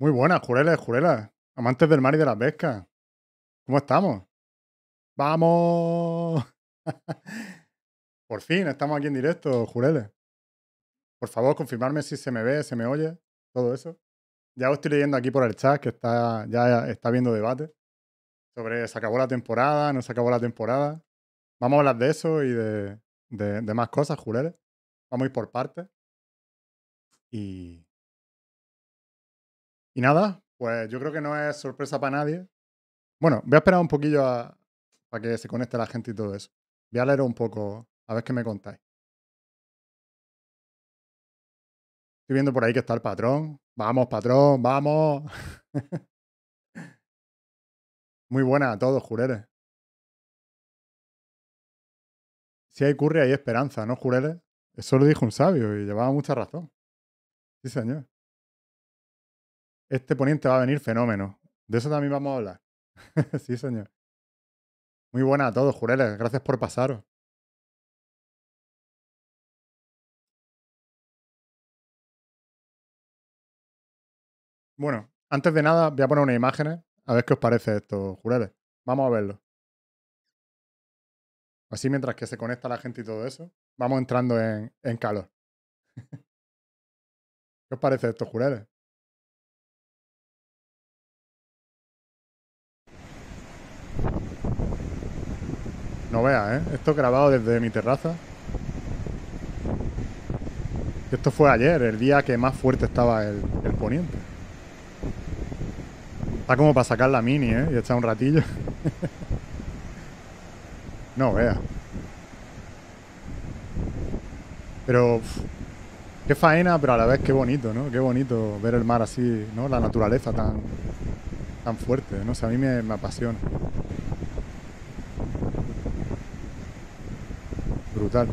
Muy buenas, jureles, jurelas. Amantes del mar y de la pescas. ¿Cómo estamos? ¡Vamos! Por fin, estamos aquí en directo, jureles. Por favor, confirmarme si se me ve, se me oye, todo eso. Ya os estoy leyendo aquí por el chat que está, ya está habiendo debate sobre se acabó la temporada, no se acabó la temporada. Vamos a hablar de eso y de, de más cosas, jureles. Vamos a ir por partes. Y nada, pues yo creo que no es sorpresa para nadie. Bueno, voy a esperar un poquillo a, para que se conecte la gente y todo eso. Voy a leer un poco, a ver qué me contáis. Estoy viendo por ahí que está el patrón. Vamos, patrón, vamos. Muy buena a todos, Jureles. Si hay curry, hay esperanza, ¿no, Jureles? Eso lo dijo un sabio y llevaba mucha razón. Sí, señor este poniente va a venir fenómeno. De eso también vamos a hablar. sí, señor. Muy buenas a todos, Jureles. Gracias por pasaros. Bueno, antes de nada voy a poner unas imágenes a ver qué os parece esto, Jureles. Vamos a verlo. Así mientras que se conecta la gente y todo eso, vamos entrando en, en calor. ¿Qué os parece esto, Jureles? vea ¿eh? Esto grabado desde mi terraza. Esto fue ayer, el día que más fuerte estaba el, poniente. Está como para sacar la mini, ¿eh? Y echar un ratillo. no vea Pero... qué faena, pero a la vez qué bonito, ¿no? Qué bonito ver el mar así, ¿no? La naturaleza tan, tan fuerte, no a mí me apasiona. brutal.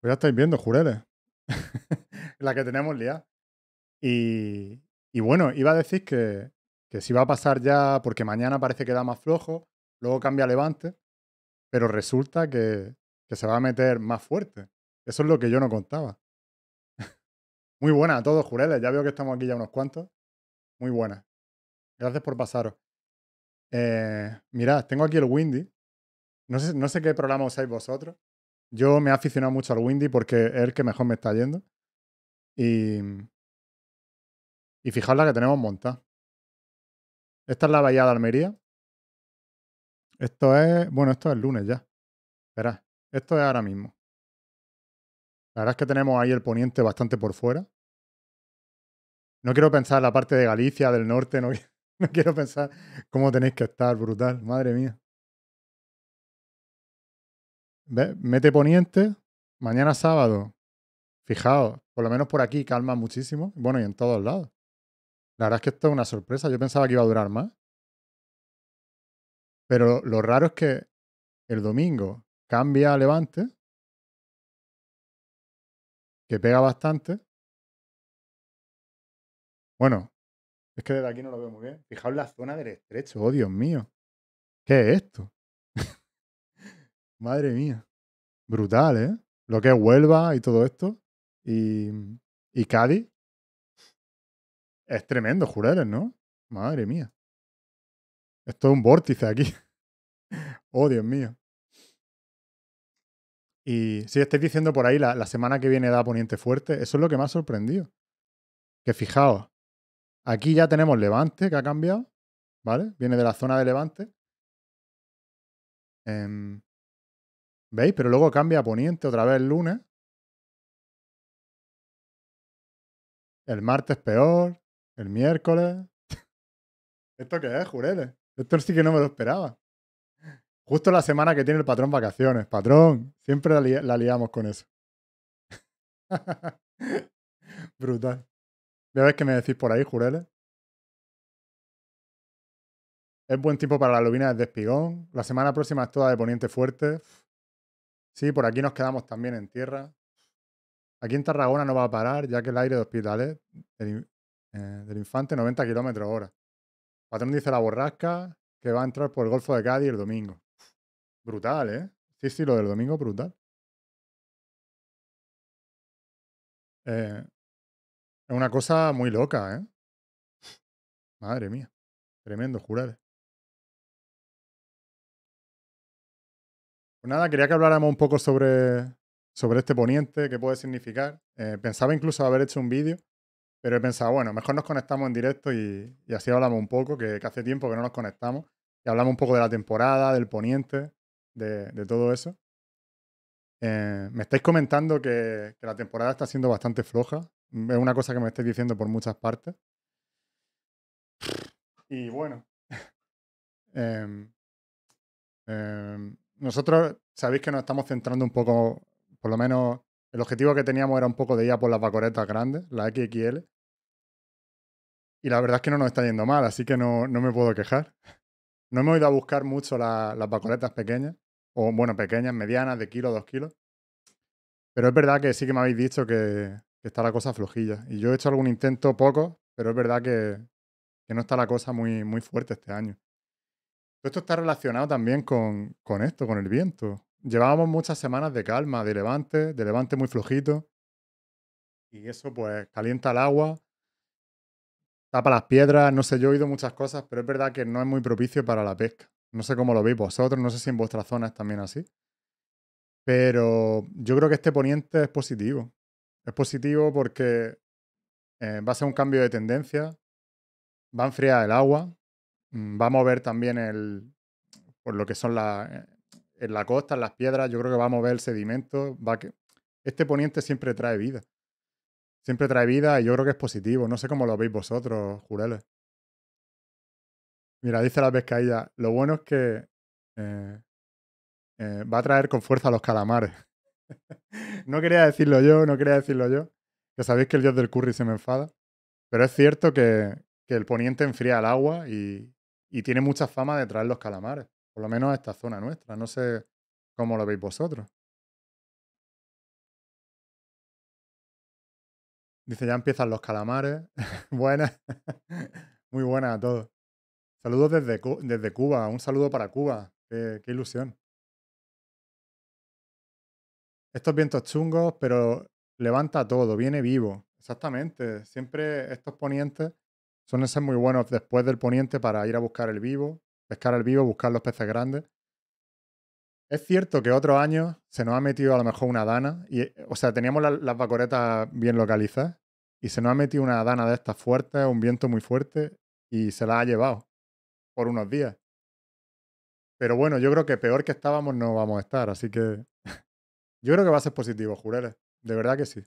Pues ya estáis viendo, jureles. la que tenemos liada. Y, bueno, iba a decir que, que si va a pasar ya, porque mañana parece que da más flojo, luego cambia Levante, pero resulta que se va a meter más fuerte. Eso es lo que yo no contaba. Muy buena a todos, Jureles. Ya veo que estamos aquí ya unos cuantos. Muy buenas. Gracias por pasaros. Eh, mirad, tengo aquí el Windy. No sé, no sé qué programa usáis vosotros. Yo me he aficionado mucho al Windy porque es el que mejor me está yendo. Y, y fijaos la que tenemos montada. Esta es la bahía de Almería. Esto es. Bueno, esto es el lunes ya. Esperad. esto es ahora mismo. La verdad es que tenemos ahí el poniente bastante por fuera. No quiero pensar la parte de Galicia, del norte, no, quiero pensar cómo tenéis que estar, brutal, madre mía. Mete poniente, mañana sábado. Fijaos, por lo menos por aquí calma muchísimo. Bueno, y en todos lados. La verdad es que esto es una sorpresa. Yo pensaba que iba a durar más. Pero lo raro es que el domingo cambia a Levante, que pega bastante, bueno, es que desde aquí no lo veo muy bien. Fijaos la zona del estrecho, oh Dios mío. ¿Qué es esto? Madre mía. Brutal, ¿eh? Lo que es Huelva y todo esto. Y, y Cádiz. Es tremendo, Jureles, ¿no? Madre mía. Esto es un vórtice aquí. oh, Dios mío. Y si estáis diciendo por ahí, la, la semana que viene da poniente fuerte, eso es lo que me ha sorprendido. Que fijaos, Aquí ya tenemos Levante, que ha cambiado, ¿vale? Viene de la zona de Levante. Em, ¿Veis? Pero luego cambia a Poniente otra vez el lunes. El martes peor, el miércoles. ¿Esto qué es, Jureles? Esto sí que no me lo esperaba. Justo la semana que tiene el patrón vacaciones. Patrón, siempre la liamos con eso. Brutal a ver qué me decís por ahí, Jureles. Es buen tiempo para la lubina de Espigón. La semana próxima es toda de poniente fuerte. Sí, por aquí nos quedamos también en tierra. Aquí en Tarragona no va a parar, ya que el aire de hospitales del, eh, del infante 90 kilómetros hora. Patrón dice la borrasca que va a entrar por el Golfo de Cádiz el domingo. Brutal, ¿eh? Sí, sí, lo del domingo, brutal. Eh, es una cosa muy loca, ¿eh? Madre mía. Tremendo, jurar. Pues nada, quería que habláramos un poco sobre, sobre este poniente, qué puede significar. Eh, pensaba incluso haber hecho un vídeo, pero he pensado, bueno, mejor nos conectamos en directo y, así hablamos un poco, que, hace tiempo que no nos conectamos, y hablamos un poco de la temporada, del poniente, de, todo eso. Eh, me estáis comentando que, la temporada está siendo bastante floja, es una cosa que me estáis diciendo por muchas partes. Y bueno, em, em, nosotros sabéis que nos estamos centrando un poco, por lo menos el objetivo que teníamos era un poco de ir a por las bacoretas grandes, la XXL. Y la verdad es que no nos está yendo mal, así que no, no me puedo quejar. No he ido a buscar mucho las bacoretas pequeñas, o bueno, pequeñas, medianas, de kilo, dos kilos. Pero es verdad que sí que me habéis dicho que, está la cosa flojilla. Y yo he hecho algún intento, poco, pero es verdad que, no está la cosa muy, muy fuerte este año. Todo esto está relacionado también con, con esto, con el viento. Llevábamos muchas semanas de calma, de levante, de levante muy flojito. Y eso pues calienta el agua, tapa las piedras, no sé, yo he oído muchas cosas, pero es verdad que no es muy propicio para la pesca. No sé cómo lo veis vosotros, no sé si en vuestra zona es también así. Pero yo creo que este poniente es positivo. Es positivo porque eh, va a ser un cambio de tendencia, va a enfriar el agua, mm, va a mover también el, por lo que son la, en la costa, las piedras, yo creo que va a mover el sedimento, va que, este poniente siempre trae vida. Siempre trae vida y yo creo que es positivo. No sé cómo lo veis vosotros, Jureles. Mira, dice la pescadilla, lo bueno es que eh, eh, va a traer con fuerza a los calamares. no quería decirlo yo, no quería decirlo yo. Ya sabéis que el dios del curry se me enfada. Pero es cierto que, el poniente enfría el agua y, tiene mucha fama de traer los calamares. Por lo menos a esta zona nuestra. No sé cómo lo veis vosotros. Dice, ya empiezan los calamares. buenas. Muy buenas a todos. Saludos desde, Cuba. Un saludo para Cuba. qué ilusión estos vientos chungos, pero levanta todo, viene vivo. Exactamente. Siempre estos ponientes suelen ser muy buenos después del poniente para ir a buscar el vivo, pescar el vivo, buscar los peces grandes. Es cierto que otros años se nos ha metido a lo mejor una dana, y, eh, o sea, teníamos las vacoretas bien localizadas y se nos ha metido una dana de estas fuertes, un viento muy fuerte y se la ha llevado por unos días. Pero bueno, yo creo que peor que estábamos no vamos a estar, así que yo creo que va a ser positivo, Jureles. De verdad que sí.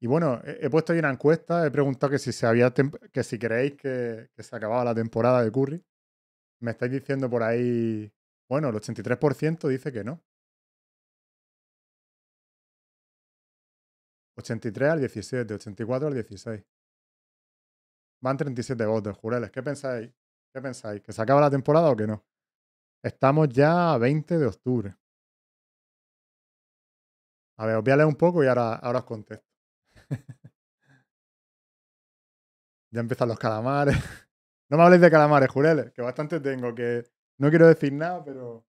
Y bueno, he, puesto ahí una encuesta, he preguntado que si, se había que si creéis que, se acababa la temporada de Curry. Me estáis diciendo por ahí, bueno, el 83% dice que no. 83 al 17, 84 al 16. Van 37 votos, Jureles. ¿Qué pensáis? ¿Qué pensáis? ¿Que se acaba la temporada o que no? Estamos ya a 20 de octubre. A ver, os voy a leer un poco y ahora, ahora os contesto. ya empiezan los calamares. No me habléis de calamares, jureles, que bastante tengo, que no quiero decir nada, pero,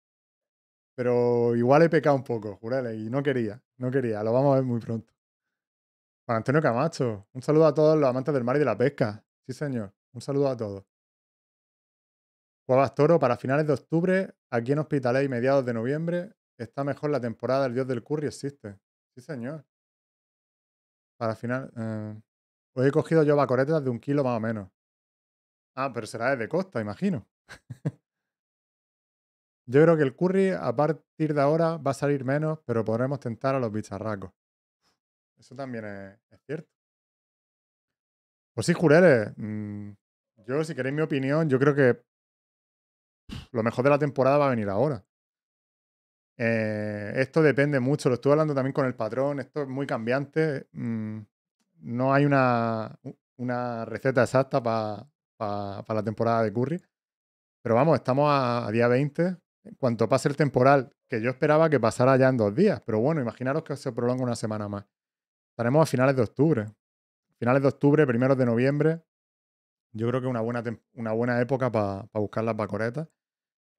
pero igual he pecado un poco, jureles, y no quería, no quería, lo vamos a ver muy pronto. Juan Antonio Camacho, un saludo a todos los amantes del mar y de la pesca. Sí, señor, un saludo a todos. Cuevas Toro, para finales de octubre, aquí en Hospitalet y mediados de noviembre, Está mejor la temporada El Dios del Curry existe. Sí, señor. Para final. Eh, hoy he cogido yo bacoretas de un kilo más o menos. Ah, pero será de costa, imagino. yo creo que el curry a partir de ahora va a salir menos, pero podremos tentar a los bicharracos. Eso también es, cierto. Pues sí, jureles. Mm, yo, si queréis mi opinión, yo creo que lo mejor de la temporada va a venir ahora. Eh, esto depende mucho, lo estuve hablando también con el patrón, esto es muy cambiante. Mm, no hay una, una receta exacta para la temporada de Curry. Pero vamos, estamos a, día 20. En cuanto pase el temporal, que yo esperaba que pasara ya en dos días, pero bueno, imaginaros que se prolonga una semana más. Estaremos a finales de octubre. Finales de octubre, primeros de noviembre. Yo creo que una buena, una buena época para buscar las bacoretas.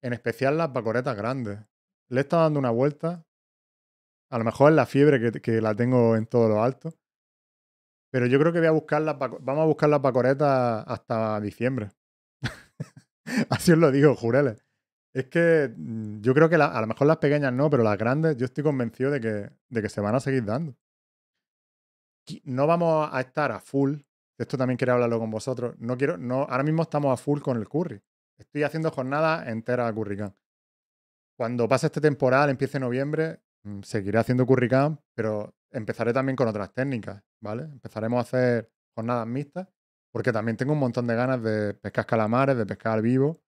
En especial las bacoretas grandes le está dando una vuelta. A lo mejor es la fiebre que, la tengo en todo lo alto. Pero yo creo que voy a buscar vamos a buscar las pacoretas hasta diciembre. Así os lo digo, jureles. Es que mm, yo creo que a lo mejor las pequeñas no, pero las grandes yo estoy convencido de que, se van a seguir dando. No vamos a estar a full. Esto también quería hablarlo con vosotros. No quiero, no, ahora mismo estamos a full con el curry. Estoy haciendo jornada entera a curricán. Cuando pase este temporal, empiece noviembre, mm, seguiré haciendo Curricán, pero empezaré también con otras técnicas, ¿vale? Empezaremos a hacer jornadas mixtas, porque también tengo un montón de ganas de pescar calamares, de pescar vivo.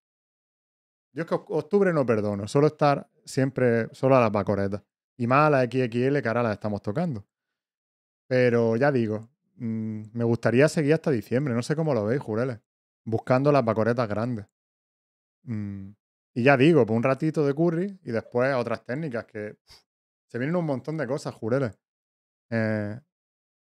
Yo es que octubre no perdono, solo estar siempre solo a las bacoretas. Y más a las XXL que ahora las estamos tocando. Pero ya digo, mm, me gustaría seguir hasta diciembre, no sé cómo lo veis, jureles. Buscando las bacoretas grandes. Mm. Y ya digo, por pues, un ratito de curry y después otras técnicas que se vienen un montón de cosas, jureles. Eh,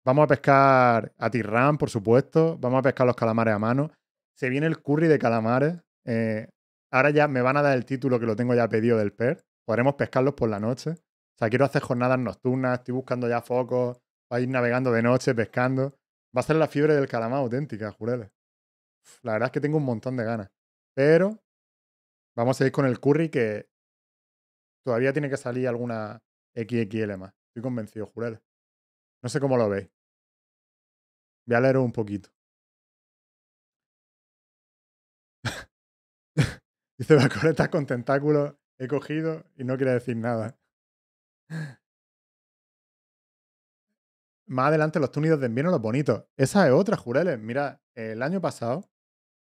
vamos a pescar a tirrán, por supuesto. Vamos a pescar los calamares a mano. Se viene el curry de calamares. Eh, ahora ya me van a dar el título que lo tengo ya pedido del PER. Podremos pescarlos por la noche. O sea, quiero hacer jornadas nocturnas. Estoy buscando ya focos. Voy a ir navegando de noche, pescando. Va a ser la fiebre del calamar auténtica, jureles. La verdad es que tengo un montón de ganas. Pero Vamos a ir con el Curry que todavía tiene que salir alguna XXL más. Estoy convencido, jureles. No sé cómo lo veis. Voy a leer un poquito. Dice Bacoletas con tentáculos he cogido y no quiere decir nada. Más adelante los túnidos de invierno, los bonitos. Esa es otra, Jureles. Mira, el año pasado,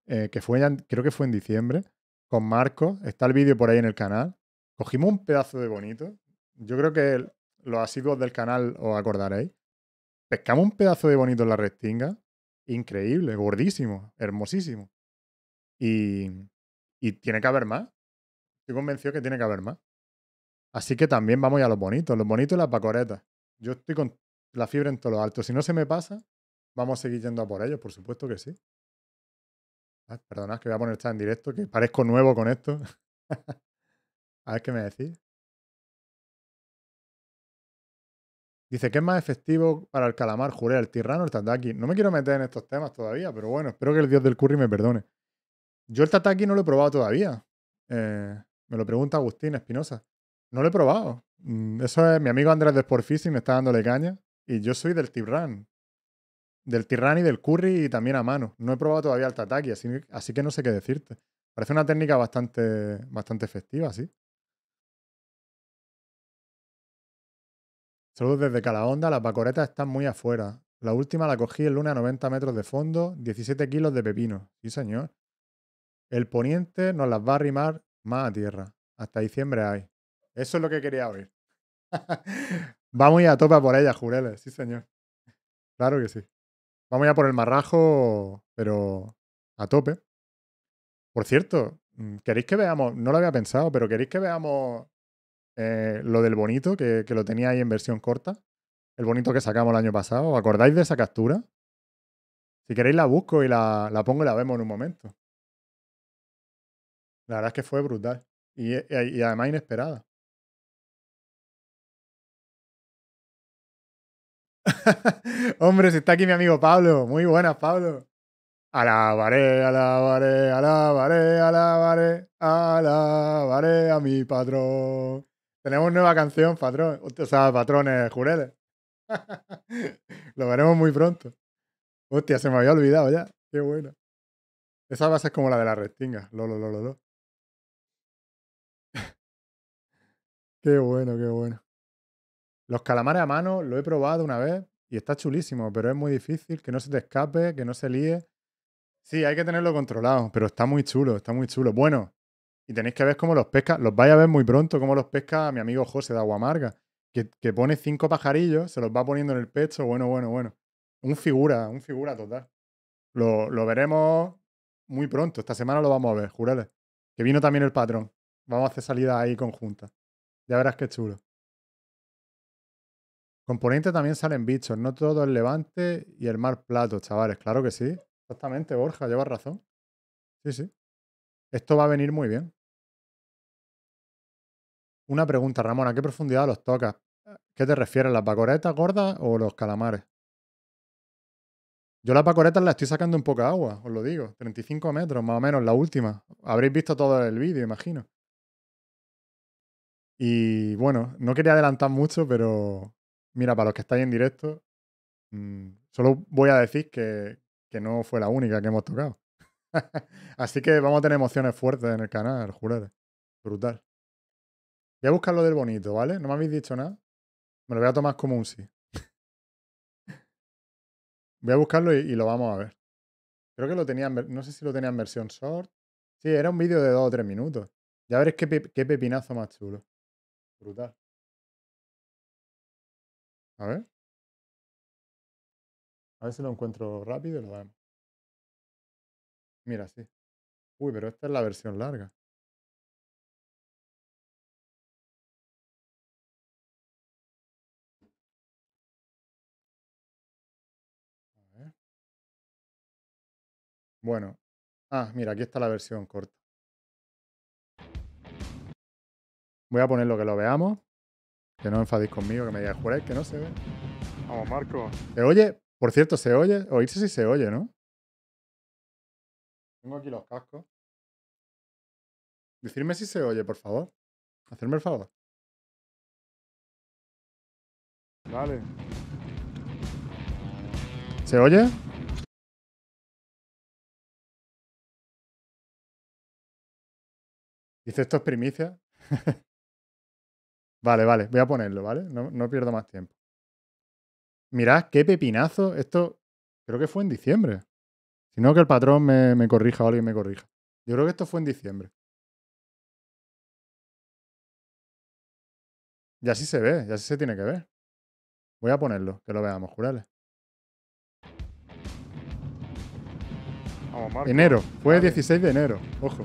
eh, que fue creo que fue en diciembre, con Marcos. Está el vídeo por ahí en el canal. Cogimos un pedazo de bonito. Yo creo que los asiduos del canal os acordaréis. Pescamos un pedazo de bonito en la restinga. Increíble, gordísimo, hermosísimo. Y, tiene que haber más. Estoy convencido que tiene que haber más. Así que también vamos ya a los bonitos, los bonitos y las pacoretas. Yo estoy con la fiebre en todo lo alto. Si no se me pasa, vamos a seguir yendo a por ellos, por supuesto que sí. Ah, perdonad que voy a poner esta en directo, que parezco nuevo con esto. a ver qué me decís. Dice, ¿qué es más efectivo para el calamar, jurea, el tirrano o el tataki? No me quiero meter en estos temas todavía, pero bueno, espero que el dios del curry me perdone. Yo el tataki no lo he probado todavía. Eh, me lo pregunta Agustín Espinosa. No lo he probado. Mm, eso es mi amigo Andrés de Sportfishing, me está dándole caña. Y yo soy del Tibran del Tirrani, del Curry y también a mano. No he probado todavía el Tataki, así, que no sé qué decirte. Parece una técnica bastante, bastante efectiva sí. Saludos desde Calahonda, las bacoretas están muy afuera. La última la cogí el lunes a 90 metros de fondo, 17 kilos de pepino. Sí, señor. El poniente nos las va a arrimar más a tierra. Hasta diciembre hay. Eso es lo que quería oír. Vamos a a tope por ellas, Jureles. Sí, señor. Claro que sí. Vamos ya por el marrajo, pero a tope. Por cierto, mm, ¿queréis que veamos? No lo había pensado, pero ¿queréis que veamos eh, lo del bonito que, lo tenía ahí en versión corta? El bonito que sacamos el año pasado. ¿Os acordáis de esa captura? Si queréis la busco y la, pongo y la vemos en un momento. La verdad es que fue brutal. y eh, además inesperada. Hombre, si está aquí mi amigo Pablo. Muy buenas, Pablo. Alabaré, alabaré, alabaré, alabaré, alabaré a mi patrón. Tenemos nueva canción, patrón. O sea, patrones jureles. Lo veremos muy pronto. Hostia, se me había olvidado ya. Qué bueno. Esa base es como la de la restinga. Lo, lo, lo, lo, lo. qué bueno, qué bueno. Los calamares a mano lo he probado una vez y está chulísimo, pero es muy difícil, que no se te escape, que no se líe. Sí, hay que tenerlo controlado, pero está muy chulo, está muy chulo. Bueno, y tenéis que ver cómo los pesca, los vais a ver muy pronto, cómo los pesca mi amigo José de Aguamarga, que, que pone cinco pajarillos, se los va poniendo en el pecho, bueno, bueno, bueno. Un figura, un figura total. Lo, lo veremos muy pronto, esta semana lo vamos a ver, júrales. Que vino también el patrón. Vamos a hacer salida ahí conjunta. Ya verás qué chulo. Componente también salen bichos, no todo el levante y el mar plato, chavales. Claro que sí. Exactamente, Borja, llevas razón. Sí, sí. Esto va a venir muy bien. Una pregunta, Ramón, ¿a qué profundidad los tocas? ¿Qué te refieres, las pacoretas gordas o los calamares? Yo las pacoretas las estoy sacando en poca agua, os lo digo. 35 metros, más o menos, la última. Habréis visto todo el vídeo, imagino. Y bueno, no quería adelantar mucho, pero Mira, para los que estáis en directo, mm, solo voy a decir que, no fue la única que hemos tocado. Así que vamos a tener emociones fuertes en el canal, juraré. Brutal. Voy a buscar lo del bonito, ¿vale? No me habéis dicho nada. Me lo voy a tomar como un sí. voy a buscarlo y, lo vamos a ver. Creo que lo tenían, no sé si lo tenían versión short. Sí, era un vídeo de dos o tres minutos. Ya veréis qué, qué pepinazo más chulo. Brutal. A ver. A ver si lo encuentro rápido y lo vemos. Mira, sí. Uy, pero esta es la versión larga. Bueno. Ah, mira, aquí está la versión corta. Voy a lo que lo veamos. Que no enfadéis conmigo, que me digáis, juráis que no se ve. Vamos, Marco. ¿Se oye? Por cierto, ¿se oye? Oírse si se oye, ¿no? Tengo aquí los cascos. Decidme si se oye, por favor. Hacerme el favor. Vale. ¿Se oye? Dice, esto es primicia. Vale, vale, voy a ponerlo, ¿vale? No, pierdo más tiempo. Mirad qué pepinazo. Esto creo que fue en diciembre. Si no, que el patrón me, corrija o alguien me corrija. Yo creo que esto fue en diciembre. Y así se ve, ya así se tiene que ver. Voy a ponerlo, que lo veamos, jurales. Enero, fue 16 de enero, ojo.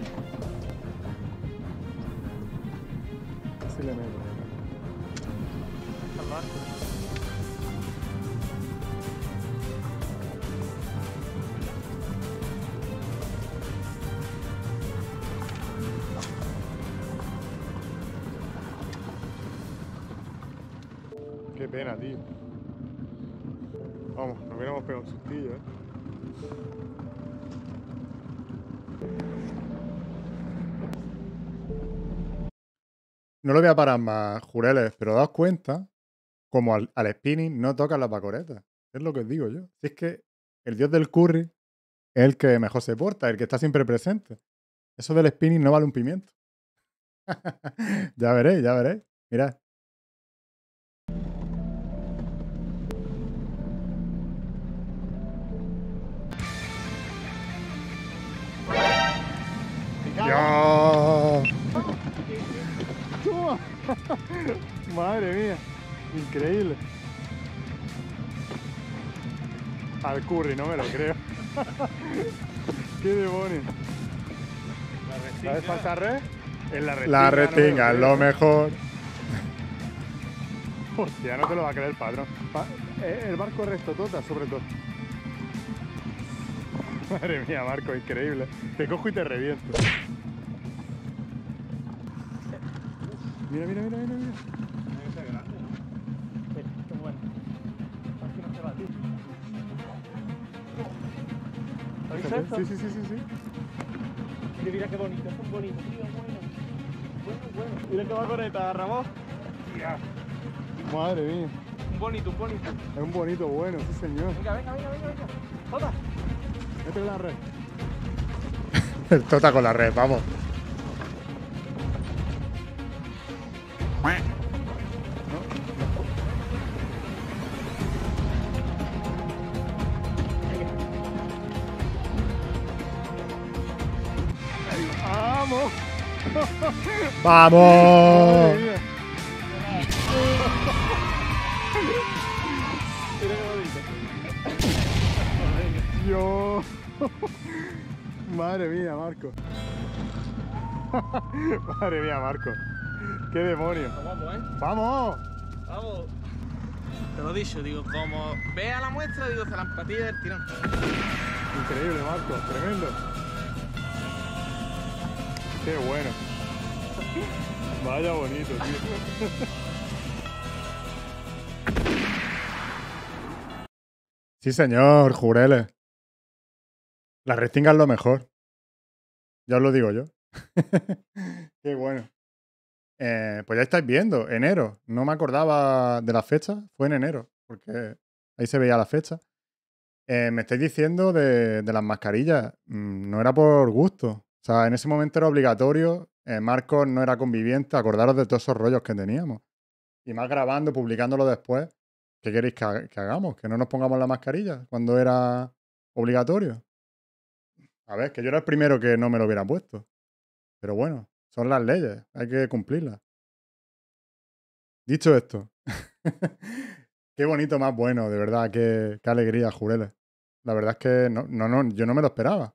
¿eh? No lo voy a parar más, Jureles, pero daos cuenta, como al, spinning no toca las bacoretas. Es lo que os digo yo. Si es que el dios del curry es el que mejor se porta, el que está siempre presente. Eso del spinning no vale un pimiento. ya veréis, ya veréis. Mirad. Madre mía, increíble. Al curry, no me lo creo. ¡Qué demonio! la retinga. La retinga, lo, mejor. Hostia, no te lo va a creer, padrón. Eh, el barco resto tota, sobre todo. Madre mía, Marco, increíble. Te cojo y te reviento. Mira, mira, mira, mira. mira. Sí, sí, sí, sí, sí. Mira, qué bonito, es un bonito. Mira, bueno. Bueno, bueno. Mira qué esta, Ramón. Madre mía. Un bonito, un bonito. Es un bonito bueno, sí señor. Venga, venga, venga, venga, venga. Tota. Mete la red. Tota con la red, vamos. ¡Vamos! ¡Vamos! Yo. Madre mía, Marco. Madre mía, Marco. ¡Qué demonio! ¿eh? ¡Vamos! ¡Vamos! Te lo he dicho, digo, como vea la muestra, digo, se la empatía del tirón. Increíble, Marco, tremendo. ¡Qué bueno! Vaya bonito, tío. Sí, señor, ¡Jurele! La restinga es lo mejor. Ya os lo digo yo. Qué bueno. Eh, pues ya estáis viendo, enero. No me acordaba de la fecha, fue en enero, porque ahí se veía la fecha. Eh, me estáis diciendo de, las mascarillas, mm, no era por gusto. O sea, en ese momento era obligatorio, eh, Marcos no era conviviente, acordaros de todos esos rollos que teníamos. Y más grabando, publicándolo después, ¿qué queréis que, hagamos? ¿Que no nos pongamos la mascarilla cuando era obligatorio? A ver, que yo era el primero que no me lo hubiera puesto. Pero bueno, son las leyes, hay que cumplirlas. Dicho esto, qué bonito más bueno, de verdad, qué, qué alegría, Jureles. La verdad es que no, no, no, yo no me lo esperaba.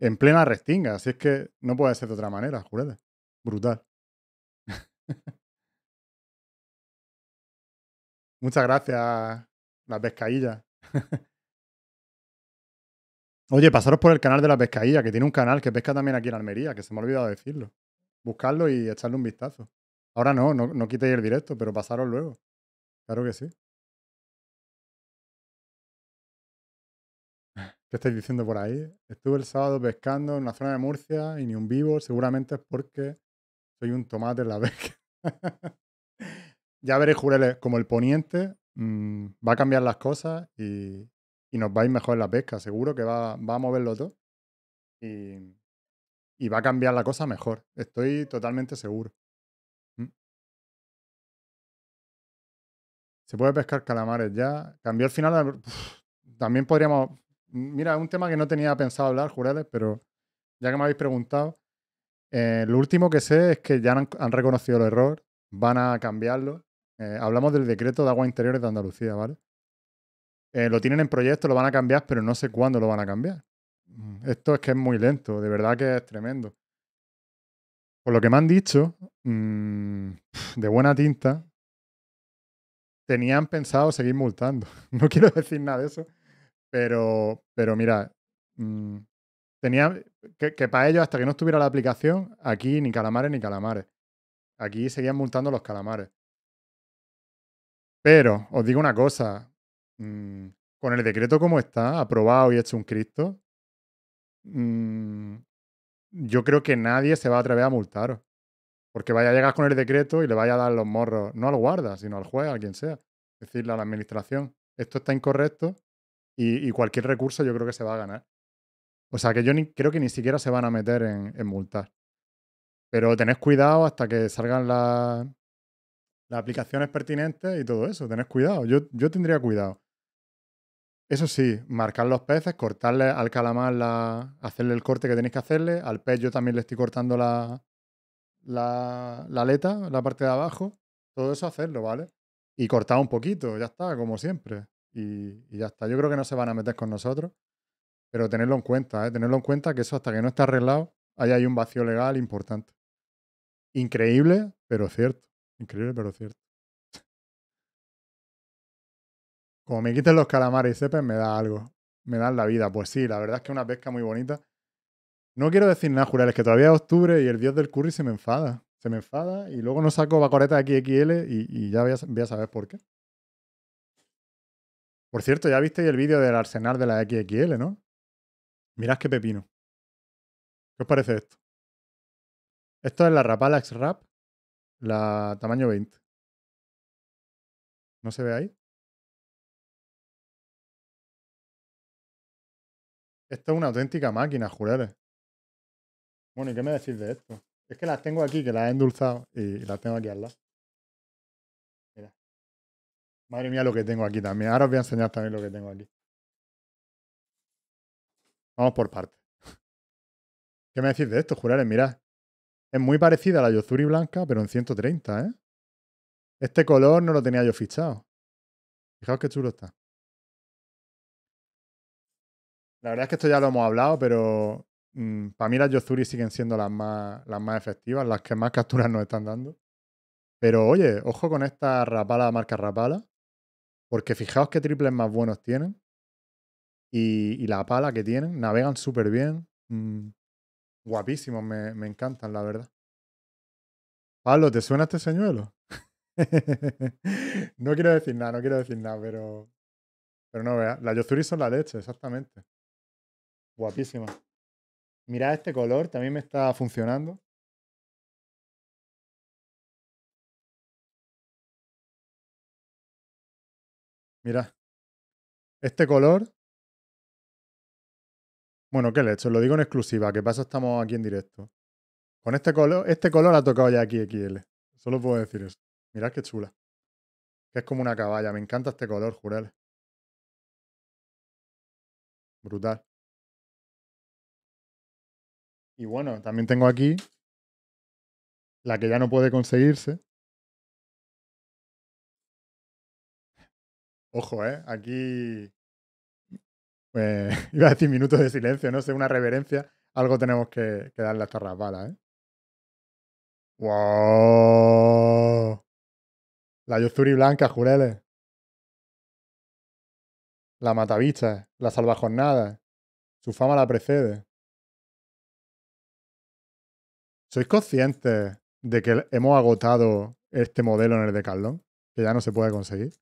En plena restinga, así es que no puede ser de otra manera, Jureles. Brutal. Muchas gracias, las pescadillas. Oye, pasaros por el canal de la pescailla, que tiene un canal que pesca también aquí en Almería, que se me ha olvidado decirlo. Buscarlo y echarle un vistazo. Ahora no, no, quitéis el directo, pero pasaros luego. Claro que sí. ¿Qué estáis diciendo por ahí? Estuve el sábado pescando en la zona de Murcia y ni un vivo, seguramente es porque soy un tomate en la pesca. ya veréis, Jureles, como el poniente mm, va a cambiar las cosas y, y nos va a ir mejor en la pesca. Seguro que va, a moverlo todo. y, va a cambiar la cosa mejor. Estoy totalmente seguro. Mm. Se puede pescar calamares ya. Cambió el final. Eh, también podríamos. Mm, mira, un tema que no tenía pensado hablar, Jureles, pero ya que me habéis preguntado, eh, lo último que sé es que ya han, reconocido el error, van a cambiarlo. Eh, hablamos del decreto de aguas interiores de Andalucía, ¿vale? Eh, lo tienen en proyecto, lo van a cambiar, pero no sé cuándo lo van a cambiar. Mm, esto es que es muy lento, de verdad que es tremendo. Por lo que me han dicho, mm, de buena tinta, tenían pensado seguir multando. No quiero decir nada de eso, pero, pero mira, mm, que, que, para ellos, hasta que no estuviera la aplicación, aquí ni calamares ni calamares. Aquí seguían multando los calamares. Pero os digo una cosa, Mm, con el decreto como está, aprobado y hecho un Cristo, mm, yo creo que nadie se va a atrever a multaros. Porque vaya a llegar con el decreto y le vaya a dar los morros, no al guarda, sino al juez, a quien sea. Decirle a la administración, esto está incorrecto y, cualquier recurso yo creo que se va a ganar. O sea que yo creo que ni siquiera se van a meter en, multar. Pero tenés cuidado hasta que salgan las aplicaciones pertinentes y todo eso. tenés cuidado. yo tendría cuidado. Eso sí, marcar los peces, cortarle al calamar, la, hacerle el corte que tenéis que hacerle. Al pez yo también le estoy cortando la, la, aleta, la parte de abajo. Todo eso hacerlo, ¿vale? Y cortar un poquito, ya está, como siempre. Y, ya está. Yo creo que no se van a meter con nosotros, pero tenerlo en cuenta, ¿eh? tenerlo en cuenta que eso hasta que no esté arreglado, ahí hay un vacío legal importante. Increíble, pero cierto. Increíble, pero cierto. Como me quiten los calamares y cepes, me da algo. Me dan la vida. Pues sí, la verdad es que es una pesca muy bonita. No quiero decir nada, jurales, que todavía es octubre y el dios del curry se me enfada. Se me enfada y luego no saco bacoreta de XL y, y ya voy a, saber por qué. Por cierto, ya visteis el vídeo del arsenal de la XXL, ¿no? Mirad qué pepino. ¿Qué os parece esto? Esto es la Rapala x Rap, la tamaño 20. ¿No se ve ahí? Esto es una auténtica máquina, jurares. Bueno, ¿y qué me decís de esto? Es que las tengo aquí, que las he endulzado y las tengo aquí al lado. Mira. Madre mía, lo que tengo aquí también. Ahora os voy a enseñar también lo que tengo aquí. Vamos por partes. ¿Qué me decís de esto, jurares? Mirad. Es muy parecida a la Yozuri blanca, pero en 130, ¿eh? Este color no lo tenía yo fichado. Fijaos qué chulo está. La verdad es que esto ya lo hemos hablado, pero mm, para mí las Yozuri siguen siendo las más, las más efectivas, las que más capturas nos están dando. Pero oye, ojo con esta Rapala, marca Rapala, porque fijaos qué triples más buenos tienen y, la pala que tienen, navegan súper bien. Mm, guapísimos, me, encantan, la verdad. Pablo, ¿te suena este señuelo? no quiero decir nada, no quiero decir nada, pero, pero no vea Las Yozuri son la leche, exactamente. Guapísima. Mirad este color, también me está funcionando. Mirad. Este color. Bueno, ¿qué le he hecho? Lo digo en exclusiva, que pasa estamos aquí en directo. Con este color, este color ha tocado ya aquí XL. Solo puedo decir eso. Mirad qué chula. es como una caballa. Me encanta este color, jurel. Brutal. Y bueno, también tengo aquí la que ya no puede conseguirse. Ojo, ¿eh? Aquí eh, iba a decir minutos de silencio, no sé, una reverencia. Algo tenemos que, darle a estas balas, ¿eh? ¡Wow! La Yozuri Blanca, Jureles. La Matabicha, la Salvajornada. Su fama la precede. ¿Sois conscientes de que hemos agotado este modelo en el de Carlón? Que ya no se puede conseguir.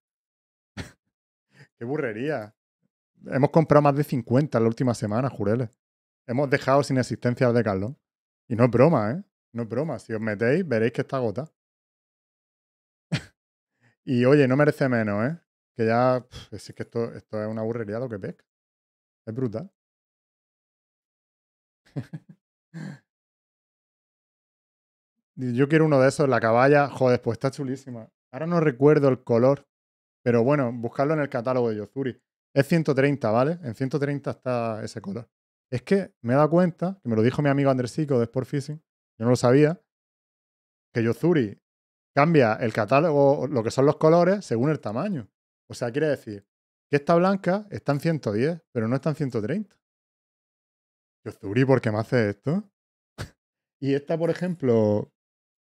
¡Qué burrería! Hemos comprado más de 50 en la última semana, jureles. Hemos dejado sin existencia al Carlón. Y no es broma, ¿eh? No es broma. Si os metéis, veréis que está agotado. y oye, no merece menos, ¿eh? Que ya. sí es que esto, esto es una burrería lo que pesca. Es brutal. Yo quiero uno de esos, la caballa. Joder, pues está chulísima. Ahora no recuerdo el color, pero bueno, buscarlo en el catálogo de Yozuri. Es 130, ¿vale? En 130 está ese color. Es que me he dado cuenta, que me lo dijo mi amigo Andresico de Sport Fishing, yo no lo sabía, que Yozuri cambia el catálogo, lo que son los colores, según el tamaño. O sea, quiere decir que esta blanca está en 110, pero no está en 130. Yozuri, ¿por qué me hace esto? y esta, por ejemplo,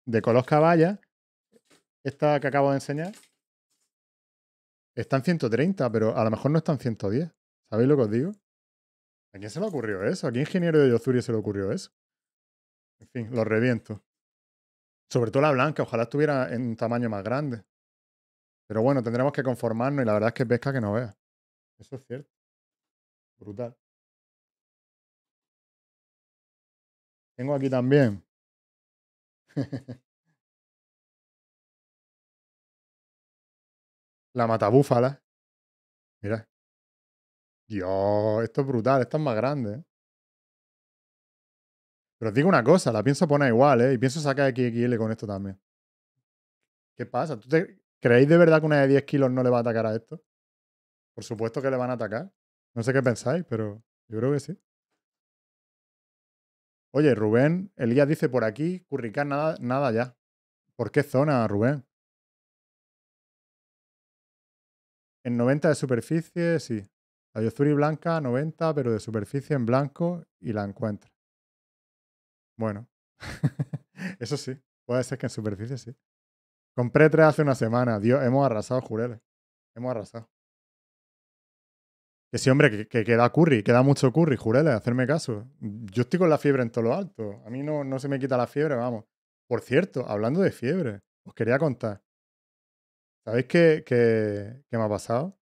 de Colos Caballa, esta que acabo de enseñar, está en 130, pero a lo mejor no está en 110. ¿Sabéis lo que os digo? ¿A quién se le ocurrió eso? ¿A qué ingeniero de Yozuri se le ocurrió eso? En fin, lo reviento. Sobre todo la blanca, ojalá estuviera en un tamaño más grande. Pero bueno, tendremos que conformarnos y la verdad es que pesca que no vea. Eso es cierto. Brutal. Tengo aquí también La matabúfala. Mira. Dios, esto es brutal, Esto es más grande. ¿eh? Pero os digo una cosa, la pienso poner igual, ¿eh? Y pienso sacar XXL con esto también. ¿Qué pasa? ¿Tú ¿Creéis de verdad que una de 10 kilos no le va a atacar a esto? Por supuesto que le van a atacar. No sé qué pensáis, pero yo creo que sí. Oye, Rubén, Elías dice por aquí, Curricán nada, nada ya. ¿Por qué zona, Rubén? En 90 de superficie, sí. La Yozuri blanca, 90, pero de superficie en blanco y la encuentra. Bueno, eso sí. Puede ser que en superficie sí. Compré tres hace una semana. Dios, hemos arrasado, jureles. Hemos arrasado. Ese hombre, que, queda curry, queda mucho curry, jurele, hacerme caso. Yo estoy con la fiebre en todo lo alto. A mí no, no se me quita la fiebre, vamos. Por cierto, hablando de fiebre, os quería contar. ¿Sabéis qué, me ha pasado?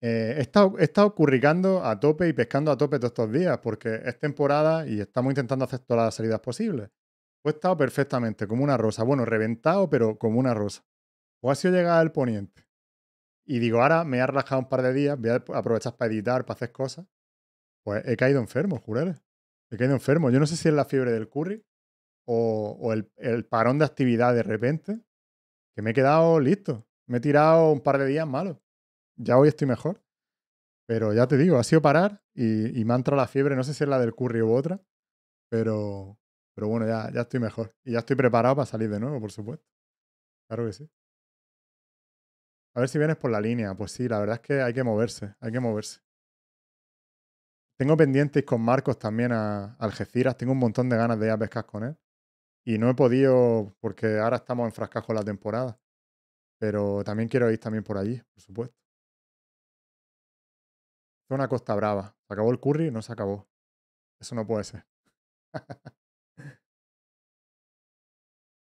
Eh, he, estado, curricando a tope y pescando a tope todos estos días, porque es temporada y estamos intentando hacer todas las salidas posibles. Pues he estado perfectamente, como una rosa. Bueno, reventado, pero como una rosa. o ha sido llegar al poniente. Y digo, ahora me he relajado un par de días, voy a aprovechar para editar, para hacer cosas. Pues he caído enfermo, jureles. He caído enfermo. Yo no sé si es la fiebre del curry o, el, parón de actividad de repente, que me he quedado listo. Me he tirado un par de días malos. Ya hoy estoy mejor. Pero ya te digo, ha sido parar y, y me ha entrado la fiebre. No sé si es la del curry u otra, pero, pero bueno, ya, ya estoy mejor. Y ya estoy preparado para salir de nuevo, por supuesto. Claro que sí. A ver si vienes por la línea. Pues sí, la verdad es que hay que moverse, hay que moverse. Tengo pendientes con Marcos también a, Algeciras. Tengo un montón de ganas de ir a pescar con él. Y no he podido porque ahora estamos en con la temporada. Pero también quiero ir también por allí, por supuesto. una Costa Brava. ¿Se acabó el curry? No se acabó. Eso no puede ser.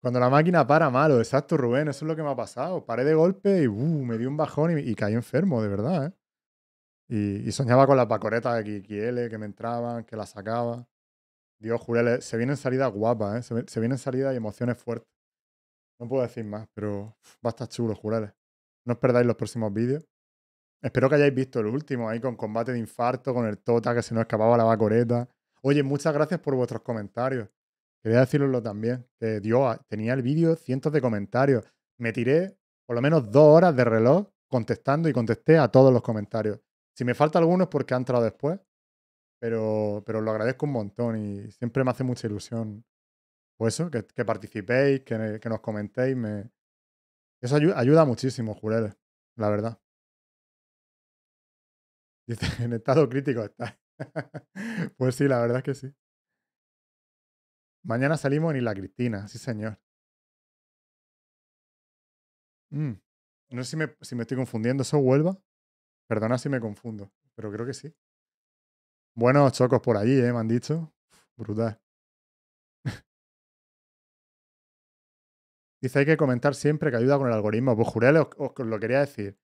Cuando la máquina para malo, exacto, Rubén, eso es lo que me ha pasado. Paré de golpe y uh, me dio un bajón y, caí enfermo, de verdad. ¿eh? Y, soñaba con las pacoretas de L que me entraban, que las sacaba. Dios, Jureles, se vienen salidas guapas, ¿eh? se, vienen salidas y emociones fuertes. No puedo decir más, pero va a estar chulo, Jureles. No os perdáis los próximos vídeos. Espero que hayáis visto el último, ahí con combate de infarto, con el Tota que se nos escapaba la bacoreta. Oye, muchas gracias por vuestros comentarios. Quería deciroslo también, que tenía el vídeo cientos de comentarios. Me tiré por lo menos dos horas de reloj contestando y contesté a todos los comentarios. Si me falta alguno es porque han entrado después, pero, pero lo agradezco un montón y siempre me hace mucha ilusión. Pues eso, que, participéis, que, nos comentéis. Me... Eso ayuda, muchísimo, jureles, la verdad. Dice, en estado crítico está. pues sí, la verdad es que sí. Mañana salimos en Isla Cristina, sí señor. Mm, no sé si me, estoy confundiendo, ¿eso Huelva? Perdona si me confundo, pero creo que sí. Buenos chocos por allí, ¿eh? Me han dicho. brutal. Dice, hay que comentar siempre que ayuda con el algoritmo. Pues juré, os, lo quería decir.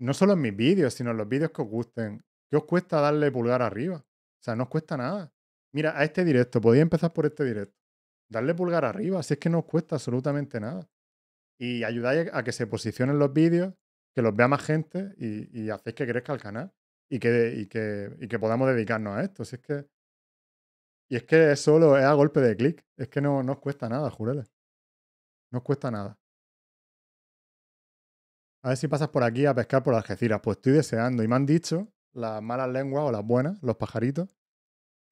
No solo en mis vídeos, sino en los vídeos que os gusten. ¿Qué os cuesta darle pulgar arriba? O sea, no os cuesta nada. Mira, a este directo, podía empezar por este directo. Darle pulgar arriba, si es que no os cuesta absolutamente nada. Y ayudáis a que se posicionen los vídeos, que los vea más gente y, hacéis que crezca el canal y que, y que, y que podamos dedicarnos a esto. Si es que. Y es que es solo, es a golpe de clic. Es que no, no os cuesta nada, jurele. No os cuesta nada. A ver si pasas por aquí a pescar por Algeciras. Pues estoy deseando. Y me han dicho las malas lenguas o las buenas, los pajaritos,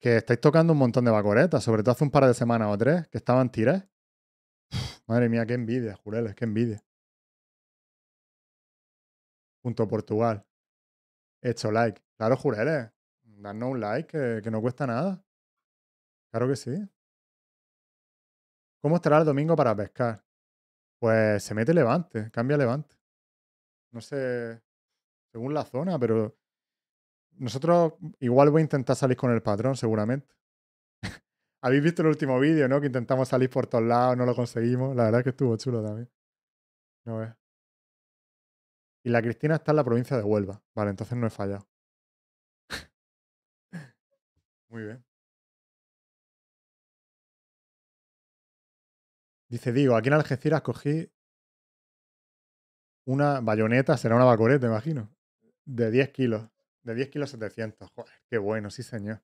que estáis tocando un montón de vacoretas, sobre todo hace un par de semanas o tres, que estaban tiras. Madre mía, qué envidia, Jureles, qué envidia. Punto Portugal. Hecho like. Claro, Jureles, darnos un like que no cuesta nada. Claro que sí. ¿Cómo estará el domingo para pescar? Pues se mete levante, cambia levante. No sé, según la zona, pero nosotros, igual voy a intentar salir con el patrón, seguramente. Habéis visto el último vídeo, ¿no? Que intentamos salir por todos lados, no lo conseguimos. La verdad es que estuvo chulo también. No ves. Y la Cristina está en la provincia de Huelva. Vale, entonces no he fallado. Muy bien. Dice, digo, aquí en Algeciras cogí una bayoneta, será una me imagino, de 10 kilos. De 10 kilos 700. Joder, qué bueno, sí señor.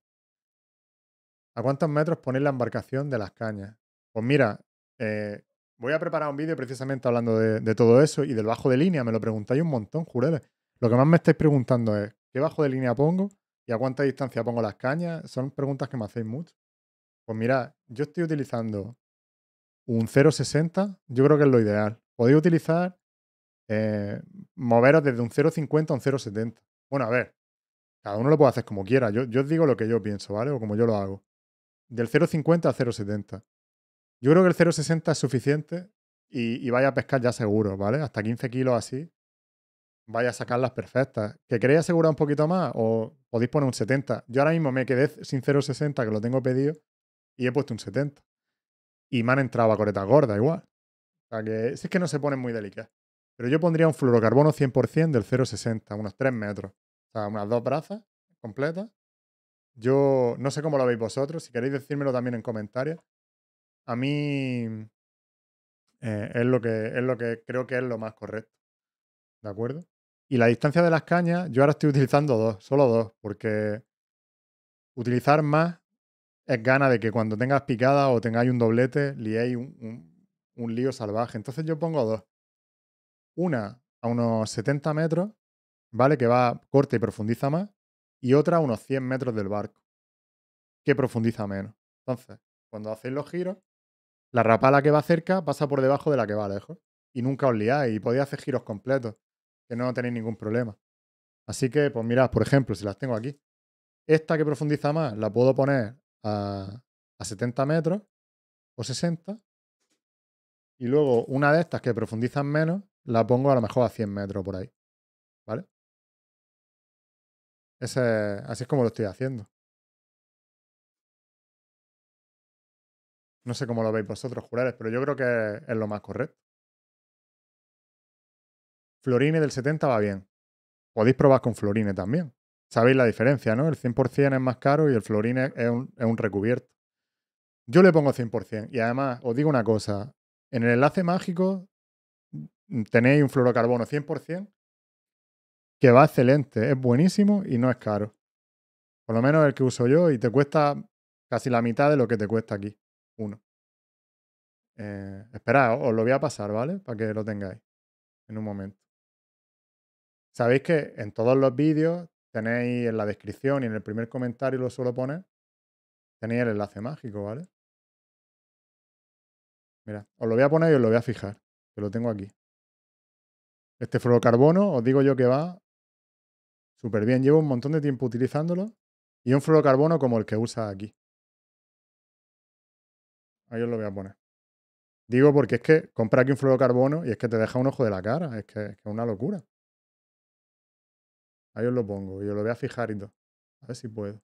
¿A cuántos metros ponéis la embarcación de las cañas? Pues mira, eh, voy a preparar un vídeo precisamente hablando de, todo eso y del bajo de línea. Me lo preguntáis un montón, jureles. Lo que más me estáis preguntando es, ¿qué bajo de línea pongo? ¿Y a cuánta distancia pongo las cañas? Son preguntas que me hacéis mucho. Pues mira, yo estoy utilizando un 0,60, yo creo que es lo ideal. Podéis utilizar, eh, moveros desde un 0,50 a un 0,70. Bueno, a ver, cada uno lo puede hacer como quiera. Yo, os digo lo que yo pienso, ¿vale? O como yo lo hago. Del 0,50 al 0,70. Yo creo que el 0,60 es suficiente y, vaya a pescar ya seguro, ¿vale? Hasta 15 kilos así. Vaya a sacarlas perfectas. ¿Que queréis asegurar un poquito más o podéis poner un 70? Yo ahora mismo me quedé sin 0,60 que lo tengo pedido y he puesto un 70. Y me han entrado a coretas gordas igual. O sea que si es que no se ponen muy delicadas. Pero yo pondría un fluorocarbono 100% del 0,60, unos 3 metros. O sea, unas dos brazas completas. Yo no sé cómo lo veis vosotros, si queréis decírmelo también en comentarios. A mí eh, es, lo que, es lo que creo que es lo más correcto. ¿De acuerdo? Y la distancia de las cañas, yo ahora estoy utilizando dos, solo dos, porque utilizar más es gana de que cuando tengas picada o tengáis un doblete, liéis un, un lío salvaje. Entonces yo pongo dos. Una a unos 70 metros ¿vale? Que va corta y profundiza más, y otra a unos 100 metros del barco, que profundiza menos. Entonces, cuando hacéis los giros, la rapala que va cerca pasa por debajo de la que va lejos, y nunca os liáis, y podéis hacer giros completos, que no tenéis ningún problema. Así que, pues mirad, por ejemplo, si las tengo aquí, esta que profundiza más la puedo poner a, a 70 metros o 60, y luego una de estas que profundizan menos la pongo a lo mejor a 100 metros por ahí así es como lo estoy haciendo. No sé cómo lo veis vosotros, jurares, pero yo creo que es lo más correcto. Florine del 70 va bien. Podéis probar con Florine también. Sabéis la diferencia, ¿no? El 100% es más caro y el Florine es un, es un recubierto. Yo le pongo 100%. Y además, os digo una cosa. En el enlace mágico mm, tenéis un fluorocarbono 100% que va excelente, es buenísimo y no es caro. Por lo menos el que uso yo y te cuesta casi la mitad de lo que te cuesta aquí, uno. Eh, esperad, os lo voy a pasar, ¿vale? Para que lo tengáis en un momento. Sabéis que en todos los vídeos tenéis en la descripción y en el primer comentario lo suelo poner, tenéis el enlace mágico, ¿vale? Mira, os lo voy a poner y os lo voy a fijar, que lo tengo aquí. Este fluorocarbono, os digo yo que va Súper bien, llevo un montón de tiempo utilizándolo y un fluorocarbono como el que usa aquí. Ahí os lo voy a poner. Digo porque es que compra aquí un fluorocarbono y es que te deja un ojo de la cara, es que, es una locura. Ahí os lo pongo, Y yo lo voy a fijar y todo. A ver si puedo.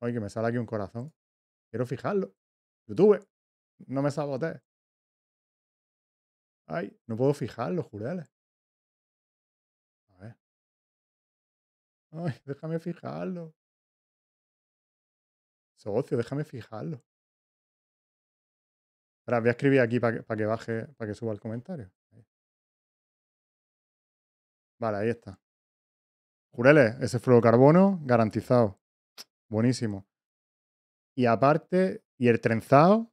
Ay, que me sale aquí un corazón. Quiero fijarlo. YouTube, no me sabotees. Ay, no puedo fijarlo, los jureles. Ay, déjame fijarlo. Socio, déjame fijarlo. Ahora voy a escribir aquí para que, baje, para que suba el comentario. Vale, ahí está. Jureles, ese carbono garantizado. Buenísimo. Y aparte, y el trenzado.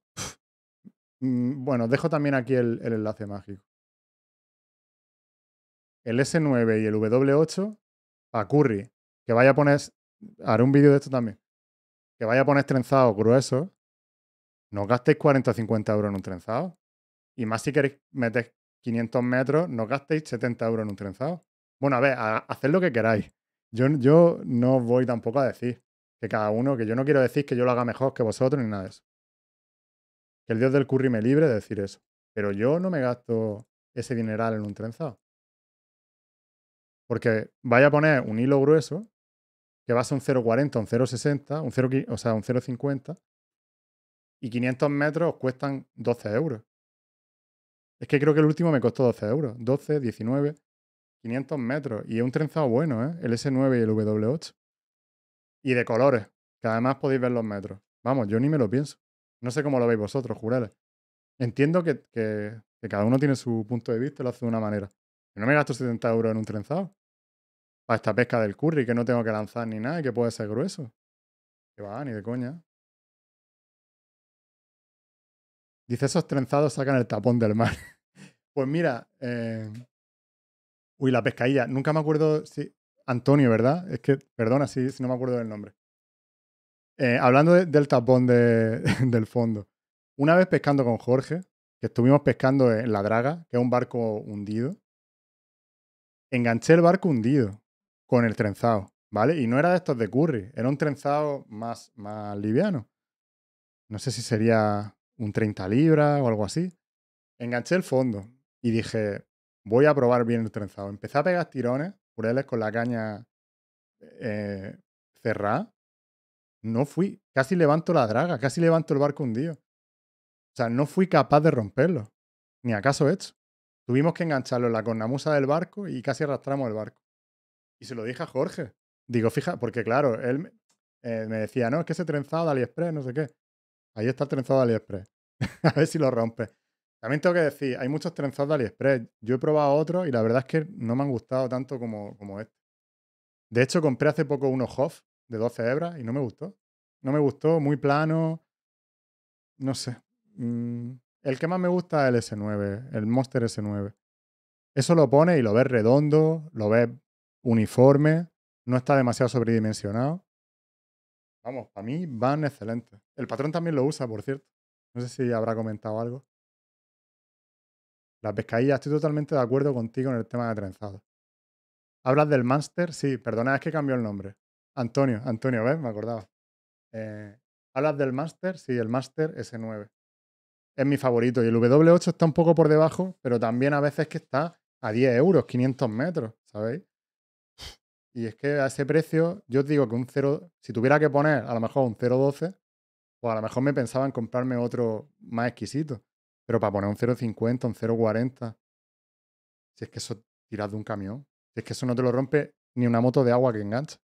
Mm, bueno, dejo también aquí el enlace mágico. El S9 y el W8 a Curry, que vaya a poner, haré un vídeo de esto también, que vaya a poner trenzado grueso, no gastéis 40 o 50 euros en un trenzado. Y más si queréis meter 500 metros, no gastéis 70 euros en un trenzado. Bueno, a ver, haced lo que queráis. Yo, yo no voy tampoco a decir que cada uno, que yo no quiero decir que yo lo haga mejor que vosotros ni nada de eso. Que el dios del curry me libre de decir eso. Pero yo no me gasto ese dineral en un trenzado. Porque vaya a poner un hilo grueso que va a ser un 0,40, un 0,60, un 0, o sea, un 0,50 y 500 metros cuestan 12 euros. Es que creo que el último me costó 12 euros. 12, 19, 500 metros. Y es un trenzado bueno, ¿eh? El S9 y el W8. Y de colores, que además podéis ver los metros. Vamos, yo ni me lo pienso. No sé cómo lo veis vosotros, jurales. Entiendo que, cada uno tiene su punto de vista y lo hace de una manera. no me gasto 70 euros en un trenzado esta pesca del curry que no tengo que lanzar ni nada y que puede ser grueso. Que va, ni de coña. Dice, esos trenzados sacan el tapón del mar. pues mira, eh, uy, la pescadilla. Nunca me acuerdo si... Antonio, ¿verdad? Es que, perdona si, no me acuerdo del nombre. Eh, hablando del tapón del fondo. Una vez pescando con Jorge, que estuvimos pescando en La Draga, que es un barco hundido, enganché el barco hundido con el trenzado, ¿vale? Y no era de estos de curry, era un trenzado más, más liviano. No sé si sería un 30 libras o algo así. Enganché el fondo y dije, voy a probar bien el trenzado. Empecé a pegar tirones, pureles con la caña eh, cerrada. No fui, casi levanto la draga, casi levanto el barco hundido. O sea, no fui capaz de romperlo, ni acaso hecho. Tuvimos que engancharlo en la cornamusa del barco y casi arrastramos el barco. Y se lo dije a Jorge. Digo, fija, porque claro, él eh, me decía, no, es que ese trenzado de AliExpress, no sé qué. Ahí está el trenzado de AliExpress. a ver si lo rompe. También tengo que decir, hay muchos trenzados de AliExpress. Yo he probado otros y la verdad es que no me han gustado tanto como, como este. De hecho, compré hace poco uno Hoff de 12 hebras y no me gustó. No me gustó, muy plano. No sé. Mm, el que más me gusta es el S9, el Monster S9. Eso lo pone y lo ves redondo, lo ves uniforme, no está demasiado sobredimensionado. Vamos, para mí van excelentes. El patrón también lo usa, por cierto. No sé si habrá comentado algo. Las pescadillas, estoy totalmente de acuerdo contigo en el tema de trenzado. ¿Hablas del Master? Sí, perdona, es que cambió el nombre. Antonio, Antonio, ¿ves? Me acordaba. Eh, ¿Hablas del Master? Sí, el Master S9. Es mi favorito. Y el W8 está un poco por debajo, pero también a veces que está a 10 euros, 500 metros, ¿sabéis? Y es que a ese precio, yo os digo que un 0, si tuviera que poner a lo mejor un 0.12, pues a lo mejor me pensaba en comprarme otro más exquisito. Pero para poner un 0.50, un 0.40, si es que eso tiras de un camión, si es que eso no te lo rompe ni una moto de agua que engancha.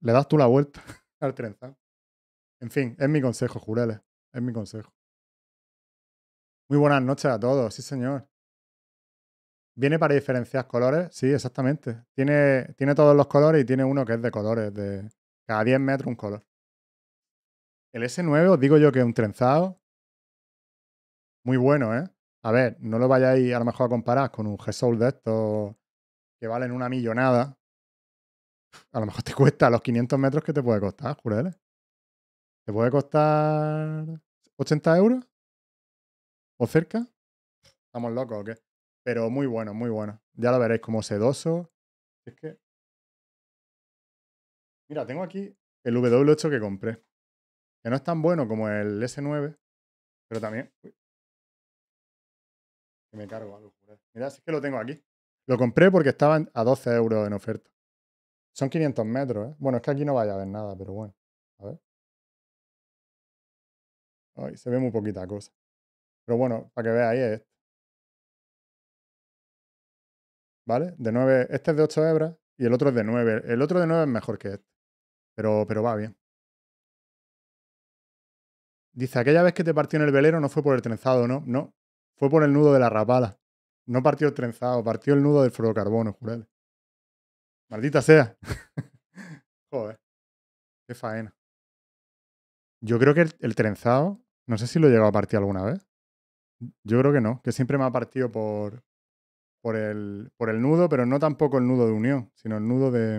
Le das tú la vuelta al trenzado. En fin, es mi consejo, Jureles, es mi consejo. Muy buenas noches a todos, sí señor. Viene para diferenciar colores, sí, exactamente. Tiene, tiene todos los colores y tiene uno que es de colores, de cada 10 metros un color. El S9 os digo yo que es un trenzado muy bueno, ¿eh? A ver, no lo vayáis a lo mejor a comparar con un G-Soul de estos que valen una millonada. A lo mejor te cuesta los 500 metros que te puede costar, jureles ¿Te puede costar 80 euros? ¿O cerca? ¿Estamos locos o qué? Pero muy bueno, muy bueno. Ya lo veréis como sedoso. Es que. Mira, tengo aquí el W8 que compré. Que no es tan bueno como el S9, pero también. Que me cargo algo. Mira, si es que lo tengo aquí. Lo compré porque estaban a 12 euros en oferta. Son 500 metros, ¿eh? Bueno, es que aquí no vaya a ver nada, pero bueno. A ver. Ay, se ve muy poquita cosa. Pero bueno, para que veáis, es ¿vale? De 9, este es de 8 hebras y el otro es de 9. El otro de 9 es mejor que este, pero, pero va bien. Dice, aquella vez que te partió en el velero no fue por el trenzado, ¿no? No, fue por el nudo de la rapala. No partió el trenzado, partió el nudo del fluorocarbono, jurel. Maldita sea. Joder, qué faena. Yo creo que el, el trenzado, no sé si lo he llegado a partir alguna vez. Yo creo que no, que siempre me ha partido por, por el, nudo, pero no tampoco el nudo de unión, sino el nudo de.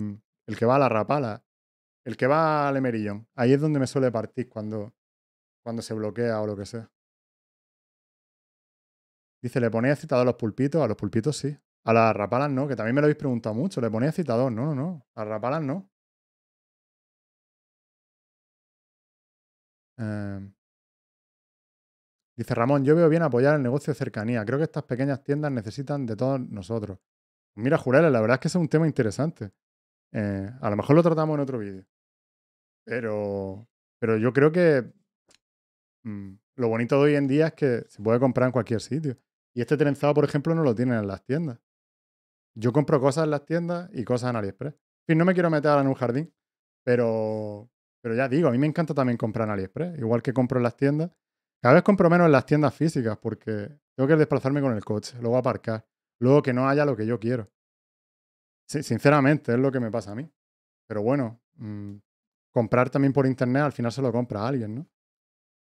el que va a la rapala, el que va al emerillón. Ahí es donde me suele partir cuando, cuando se bloquea o lo que sea. Dice, ¿le ponéis citador a los pulpitos? A los pulpitos sí. A las rapalas no, que también me lo habéis preguntado mucho. ¿Le ponéis citador? No, no, no. A las rapalas no. Eh, Dice Ramón, yo veo bien apoyar el negocio de cercanía. Creo que estas pequeñas tiendas necesitan de todos nosotros. Pues mira, Jurela, la verdad es que es un tema interesante. Eh, a lo mejor lo tratamos en otro vídeo. Pero, pero yo creo que mm, lo bonito de hoy en día es que se puede comprar en cualquier sitio. Y este trenzado, por ejemplo, no lo tienen en las tiendas. Yo compro cosas en las tiendas y cosas en AliExpress. En fin, no me quiero meter ahora en un jardín, pero, pero ya digo, a mí me encanta también comprar en AliExpress. Igual que compro en las tiendas, cada vez compro menos en las tiendas físicas porque tengo que desplazarme con el coche, luego aparcar, luego que no haya lo que yo quiero. sinceramente, es lo que me pasa a mí. Pero bueno, mm, comprar también por internet al final se lo compra a alguien, ¿no?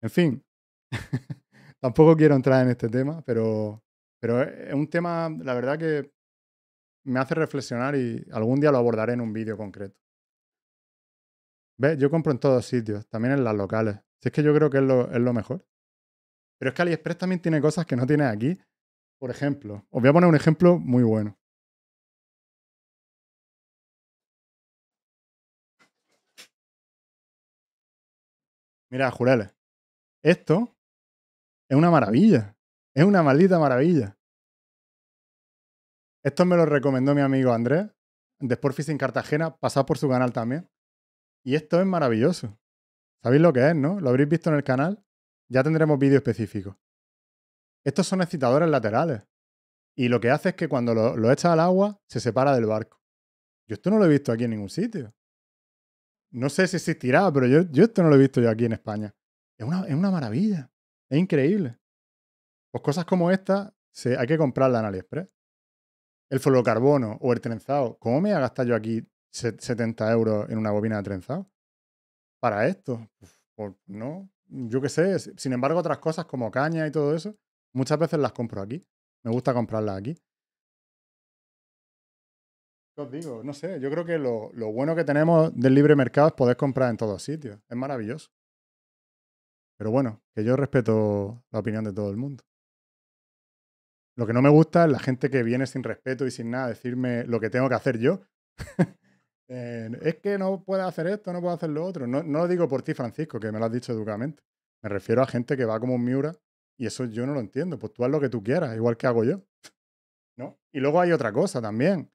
En fin, tampoco quiero entrar en este tema, pero, pero es un tema, la verdad que me hace reflexionar y algún día lo abordaré en un vídeo concreto. ve Yo compro en todos sitios, también en las locales. Si es que yo creo que es lo mejor. Pero es que AliExpress también tiene cosas que no tiene aquí. Por ejemplo, os voy a poner un ejemplo muy bueno. Mira, jureles. Esto es una maravilla. Es una maldita maravilla. Esto me lo recomendó mi amigo Andrés, de Sportfishing en Cartagena. Pasad por su canal también. Y esto es maravilloso. ¿Sabéis lo que es, no? Lo habréis visto en el canal. Ya tendremos vídeo específico. Estos son excitadores laterales. Y lo que hace es que cuando lo, echas echa al agua, se separa del barco. Yo esto no lo he visto aquí en ningún sitio. No sé si existirá, pero yo, esto no lo he visto yo aquí en España. Es una, maravilla. Es increíble. Pues cosas como esta hay que comprarla en AliExpress. El fluorocarbono o el trenzado. ¿Cómo me voy a gastar yo aquí 70 euros en una bobina de trenzado? Para esto. Pues, no yo qué sé, sin embargo otras cosas como caña y todo eso, muchas veces las compro aquí. Me gusta comprarlas aquí. os digo? No sé, yo creo que lo, lo bueno que tenemos del libre mercado es poder comprar en todos sitios. Es maravilloso. Pero bueno, que yo respeto la opinión de todo el mundo. Lo que no me gusta es la gente que viene sin respeto y sin nada a decirme lo que tengo que hacer yo. Eh, es que no puedo hacer esto, no puedo hacer lo otro. No, lo digo por ti, Francisco, que me lo has dicho educadamente. Me refiero a gente que va como un Miura y eso yo no lo entiendo. Pues tú haz lo que tú quieras, igual que hago yo. ¿No? Y luego hay otra cosa también.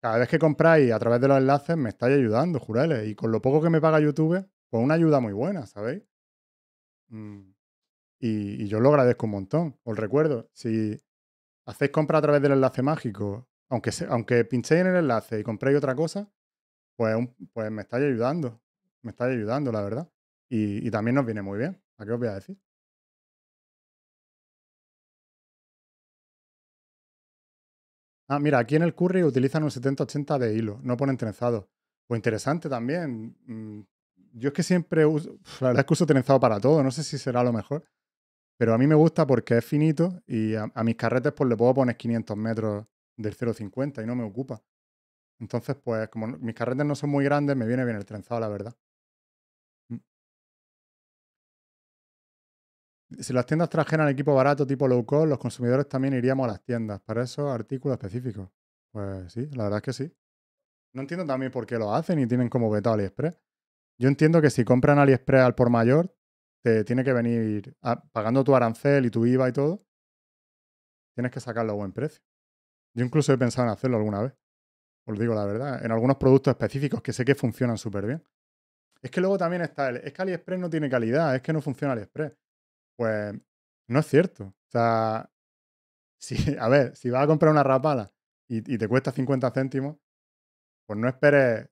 Cada vez que compráis a través de los enlaces me estáis ayudando, jurales. Y con lo poco que me paga YouTube, pues una ayuda muy buena, ¿sabéis? Mm. Y, yo lo agradezco un montón. Os recuerdo, si hacéis compra a través del enlace mágico, aunque, aunque pinchéis en el enlace y compréis otra cosa, pues, pues, me estáis ayudando, me estáis ayudando, la verdad. Y, también nos viene muy bien. ¿A qué os voy a decir? Ah, mira, aquí en el curry utilizan un 70-80 de hilo, no ponen trenzado. Pues interesante también. Mm, yo es que siempre uso, la verdad es que uso trenzado para todo, no sé si será lo mejor. Pero a mí me gusta porque es finito y a, mis carretes pues le puedo poner 500 metros del 0,50 y no me ocupa. Entonces, pues como mis carretes no son muy grandes, me viene bien el trenzado, la verdad. Mm. Si las tiendas trajeran equipo barato tipo low cost, los consumidores también iríamos a las tiendas para eso artículos específicos. Pues sí, la verdad es que sí. No entiendo también por qué lo hacen y tienen como vetado AliExpress. Yo entiendo que si compran AliExpress al por mayor, te tiene que venir pagando tu arancel y tu IVA y todo, tienes que sacarlo a buen precio. Yo incluso he pensado en hacerlo alguna vez os digo la verdad, en algunos productos específicos que sé que funcionan súper bien. Es que luego también está el, es que AliExpress no tiene calidad, es que no funciona AliExpress. Pues no es cierto. O sea, si, a ver, si vas a comprar una rapala y, y te cuesta 50 céntimos, pues no esperes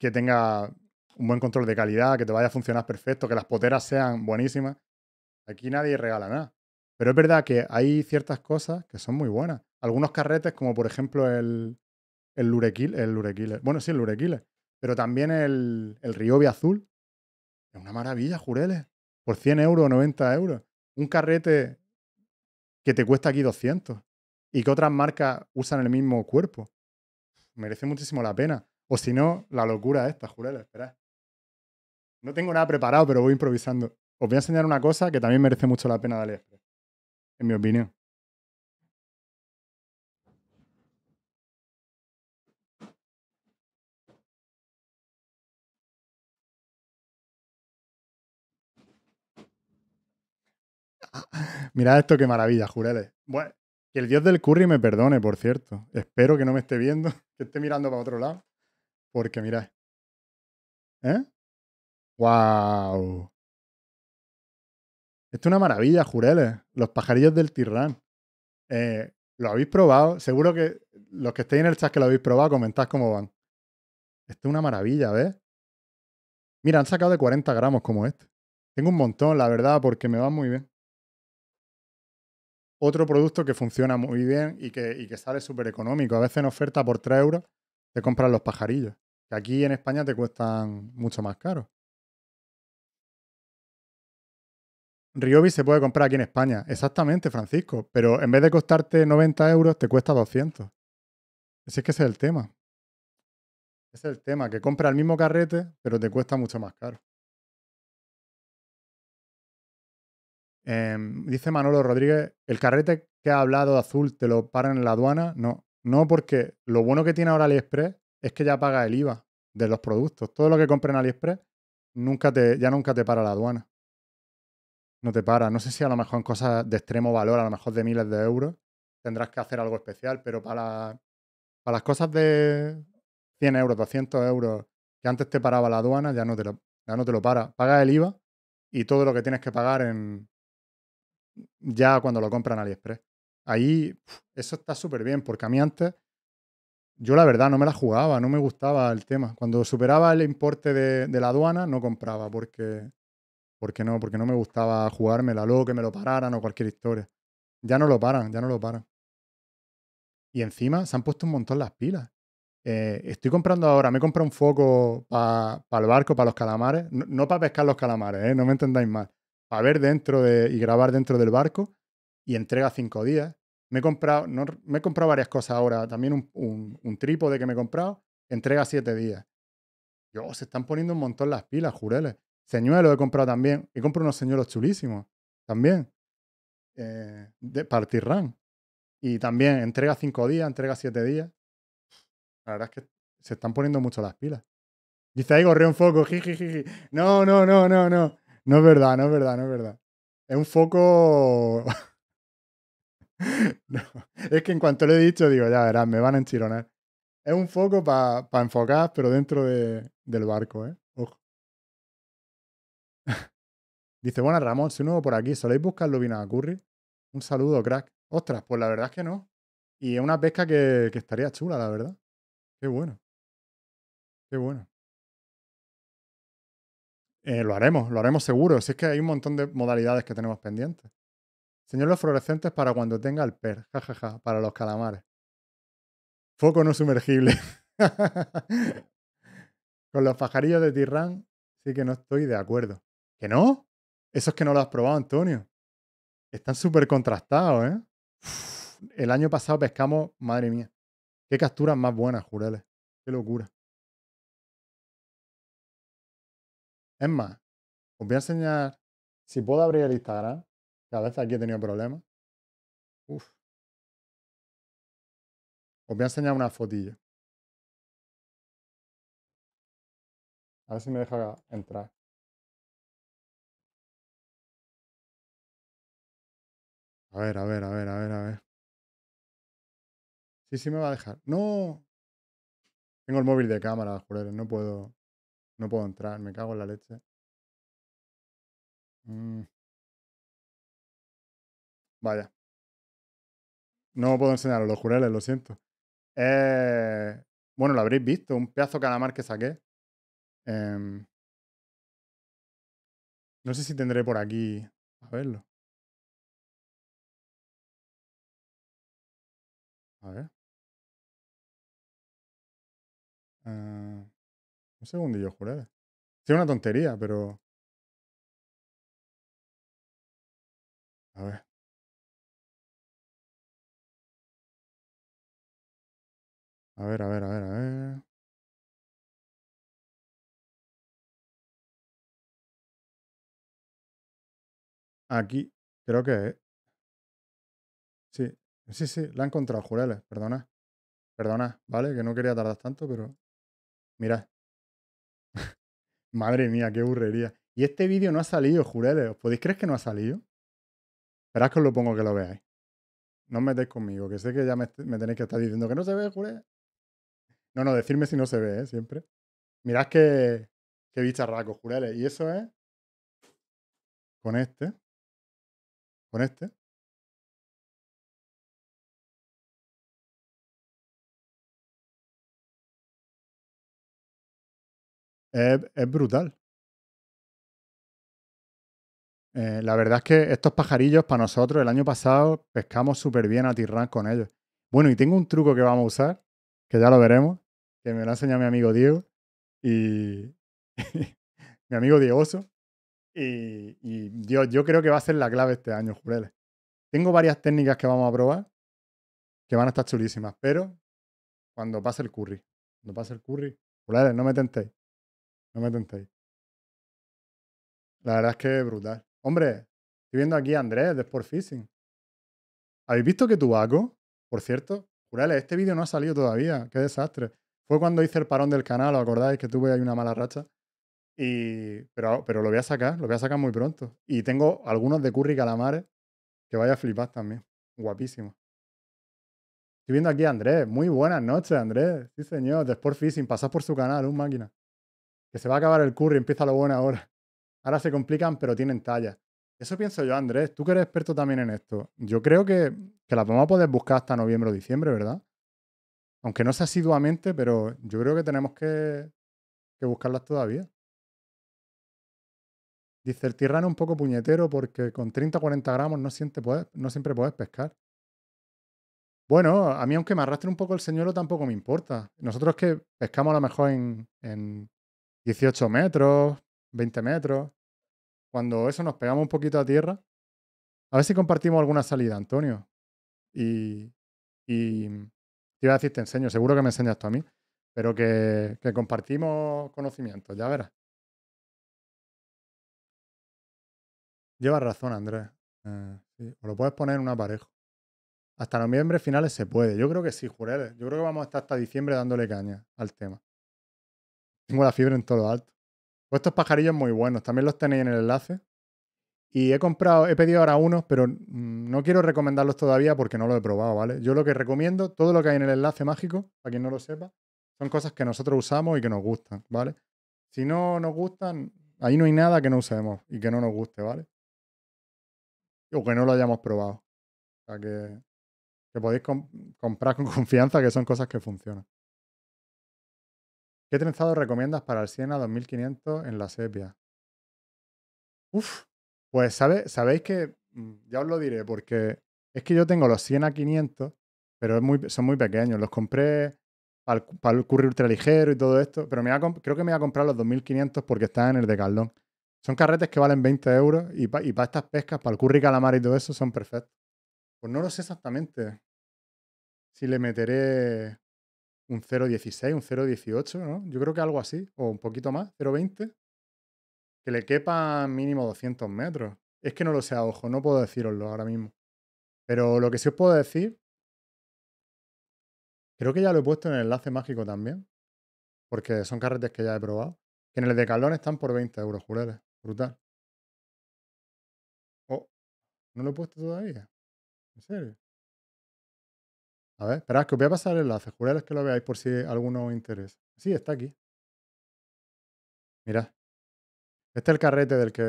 que tenga un buen control de calidad, que te vaya a funcionar perfecto, que las poteras sean buenísimas. Aquí nadie regala nada. Pero es verdad que hay ciertas cosas que son muy buenas. Algunos carretes, como por ejemplo el, el Lurequil, el Lurequile. Bueno, sí, el Lurequile. Pero también el, el Riobi Azul. Es una maravilla, Jureles. Por 100 euros, 90 euros. Un carrete que te cuesta aquí 200. Y que otras marcas usan el mismo cuerpo. Merece muchísimo la pena. O si no, la locura esta, Jureles, Espera. No tengo nada preparado, pero voy improvisando. Os voy a enseñar una cosa que también merece mucho la pena de En mi opinión. Mirad esto, qué maravilla, Jureles. Bueno, que el dios del curry me perdone, por cierto. Espero que no me esté viendo, que esté mirando para otro lado. Porque mirad. ¿Eh? ¡Wow! Esto es una maravilla, Jureles. Los pajarillos del Tirrán. Eh, lo habéis probado. Seguro que los que estéis en el chat que lo habéis probado, comentad cómo van. Esto es una maravilla, ¿ves? Mira, han sacado de 40 gramos como este. Tengo un montón, la verdad, porque me va muy bien. Otro producto que funciona muy bien y que, que sale súper económico. A veces en oferta por 3 euros te compran los pajarillos, que aquí en España te cuestan mucho más caro. Ryobi se puede comprar aquí en España, exactamente, Francisco, pero en vez de costarte 90 euros, te cuesta 200. Así es que ese es el tema. Ese es el tema, que compra el mismo carrete, pero te cuesta mucho más caro. Em, dice Manolo Rodríguez, el carrete que ha hablado azul te lo paran en la aduana. No, no, porque lo bueno que tiene ahora AliExpress es que ya paga el IVA de los productos. Todo lo que compren en AliExpress nunca te, ya nunca te para la aduana. No te para. No sé si a lo mejor en cosas de extremo valor, a lo mejor de miles de euros, tendrás que hacer algo especial, pero para, para las cosas de 100 euros, 200 euros, que antes te paraba la aduana, ya no te ya no te lo para. Paga el IVA y todo lo que tienes que pagar en, ya cuando lo compran AliExpress. Ahí eso está súper bien, porque a mí antes yo la verdad no me la jugaba, no me gustaba el tema. Cuando superaba el importe de, la aduana no compraba, porque, porque, no, porque no me gustaba jugármela, luego que me lo pararan o cualquier historia. Ya no lo paran, ya no lo paran. Y encima se han puesto un montón las pilas. Eh, estoy comprando ahora, me he un foco para el barco, para los calamares, no, para pescar los calamares, ¿eh? no me entendáis mal, a ver dentro de, y grabar dentro del barco y entrega cinco días. Me he comprado, me he comprado varias cosas ahora, también un, un, trípode que me he comprado, entrega siete días. yo se están poniendo un montón las pilas, jureles. señuelo he comprado también. he comprado unos señuelos chulísimos también. Eh, de partirran Y también entrega cinco días, entrega siete días. La verdad es que se están poniendo mucho las pilas. Dice ahí, corrió un foco, No, no, no, no, no. No es verdad, no es verdad, no es verdad. Es un foco. es que en cuanto lo he dicho, digo, ya verás, me van a enchironar. Es un foco para enfocar, pero dentro de, del barco, ¿eh? Dice, bueno, Ramón, soy nuevo por aquí. ¿Soléis buscar a curry? Un saludo, crack. Ostras, pues la verdad es que no. Y es una pesca que estaría chula, la verdad. Qué bueno. Qué bueno. Eh, lo haremos, lo haremos seguro. Si es que hay un montón de modalidades que tenemos pendientes. Señor los fluorescentes para cuando tenga el PER. Jajaja, ja, ja, para los calamares. Foco no sumergible. Con los pajarillos de Tirrán sí que no estoy de acuerdo. ¿Que no? Eso es que no lo has probado, Antonio. Están súper contrastados, ¿eh? el año pasado pescamos, madre mía. Qué capturas más buenas, jureles. Qué locura. Es más, os voy a enseñar, si puedo abrir el Instagram, que a veces aquí he tenido problemas. Uf. Os voy a enseñar una fotilla. A ver si me deja entrar. A ver, a ver, a ver, a ver, a ver. Sí, sí me va a dejar. No. Tengo el móvil de cámara, joder, No puedo. No puedo entrar, me cago en la leche. Mm. Vaya. No puedo enseñaros los jureles, lo siento. Eh, bueno, lo habréis visto, un pedazo de calamar que saqué. Em. no sé si tendré por aquí a verlo. A ver. Ah. Un segundillo, jureles. Es una tontería, pero. A ver. A ver, a ver, a ver, a ver. Aquí, creo que es. Sí, sí, sí, la he encontrado, Jureles, perdona. Perdona, ¿vale? Que no quería tardar tanto, pero. Mirad. Madre mía, qué burrería. Y este vídeo no ha salido, jureles. ¿Os podéis creer que no ha salido? Esperad que os lo pongo que lo veáis. No os metéis conmigo, que sé que ya me, tenéis que estar diciendo que no se ve, jureles. No, no, decirme si no se ve, ¿eh? Siempre. Mirad qué qué bicharraco, jureles. Y eso es con este. Con este. es, brutal. Eh, la verdad es que estos pajarillos para nosotros el año pasado pescamos súper bien a Tirrán con ellos. Bueno, y tengo un truco que vamos a usar, que ya lo veremos, que me lo enseñado mi amigo Diego y mi amigo Diego Y, y Dios, yo creo que va a ser la clave este año, Jureles. Tengo varias técnicas que vamos a probar, que van a estar chulísimas, pero cuando pase el curry, cuando pase el curry, Jureles, no me tentéis. No me tentéis. La verdad es que es brutal. Hombre, estoy viendo aquí a Andrés de Sport Fishing. ¿Habéis visto que Tubaco, por cierto, jurale, este vídeo no ha salido todavía? ¡Qué desastre! Fue cuando hice el parón del canal, ¿os acordáis que tuve ahí una mala racha? Y, pero, pero lo voy a sacar, lo voy a sacar muy pronto. Y tengo algunos de curry calamares que vaya a flipar también. Guapísimo. Estoy viendo aquí a Andrés. Muy buenas noches, Andrés. Sí, señor. De Sport Fishing. Pasad por su canal, un máquina que se va a acabar el curry, empieza lo bueno ahora. Ahora se complican, pero tienen talla. Eso pienso yo, Andrés, tú que eres experto también en esto. Yo creo que, que las vamos a poder buscar hasta noviembre o diciembre, ¿verdad? Aunque no sea asiduamente, pero yo creo que tenemos que, que buscarlas todavía. Dice el es un poco puñetero porque con 30-40 gramos no, siempre puedes pescar. Bueno, a mí aunque me arrastre un poco el señuelo tampoco me importa. Nosotros que pescamos a lo mejor en 18 metros, 20 metros. Cuando eso nos pegamos un poquito a tierra, a ver si compartimos alguna salida, Antonio. Y, y te iba a decir, te enseño, seguro que me enseñas tú a mí, pero que, compartimos conocimientos, ya verás. Llevas razón, Andrés. Eh, o lo puedes poner en un aparejo. Hasta noviembre finales se puede. Yo creo que sí, Jureles. Yo creo que vamos a estar hasta diciembre dándole caña al tema. Tengo la fiebre en todo alto. Pues estos pajarillos muy buenos, también los tenéis en el enlace. Y he comprado, he pedido ahora unos, pero mm, no quiero recomendarlos todavía porque no los he probado, ¿vale? Yo lo que recomiendo, todo lo que hay en el enlace mágico, para quien no lo sepa, son cosas que nosotros usamos y que nos gustan, ¿vale? Si no nos gustan, ahí no hay nada que no usemos y que no nos guste, ¿vale? O que no lo hayamos probado. O sea que, podéis comprar con confianza que son cosas que funcionan. ¿Qué trenzado recomiendas para el 100 a 2500 en la sepia? Uf, pues sabe, sabéis que, mm, ya os lo diré, porque es que yo tengo los 100 a 500, pero son muy pequeños. Los compré para el, para el curry ultraligero y todo esto, pero creo que me voy a comprar los 2500 porque están en el de caldón. Son carretes que valen 20 euros y para estas pescas, para el curry calamar y todo eso, son perfectos. Pues no lo sé exactamente si le meteré un 0,16, un 0,18, ¿no? Yo creo que algo así, o un poquito más, 0,20, que le quepa mínimo 200 metros. Es que no lo sé a ojo, no puedo deciroslo ahora mismo. Pero lo que sí os puedo decir, creo que ya lo he puesto en el enlace mágico también, porque son carretes que ya he probado, que en el de Calón están por 20 euros, jureles. Brutal. Oh, no lo he puesto todavía. ¿En serio? A ver, esperad, que os voy a pasar el enlace. juradles que lo veáis por si alguno os interesa. Sí, está aquí. Mirad. Este es el carrete del que,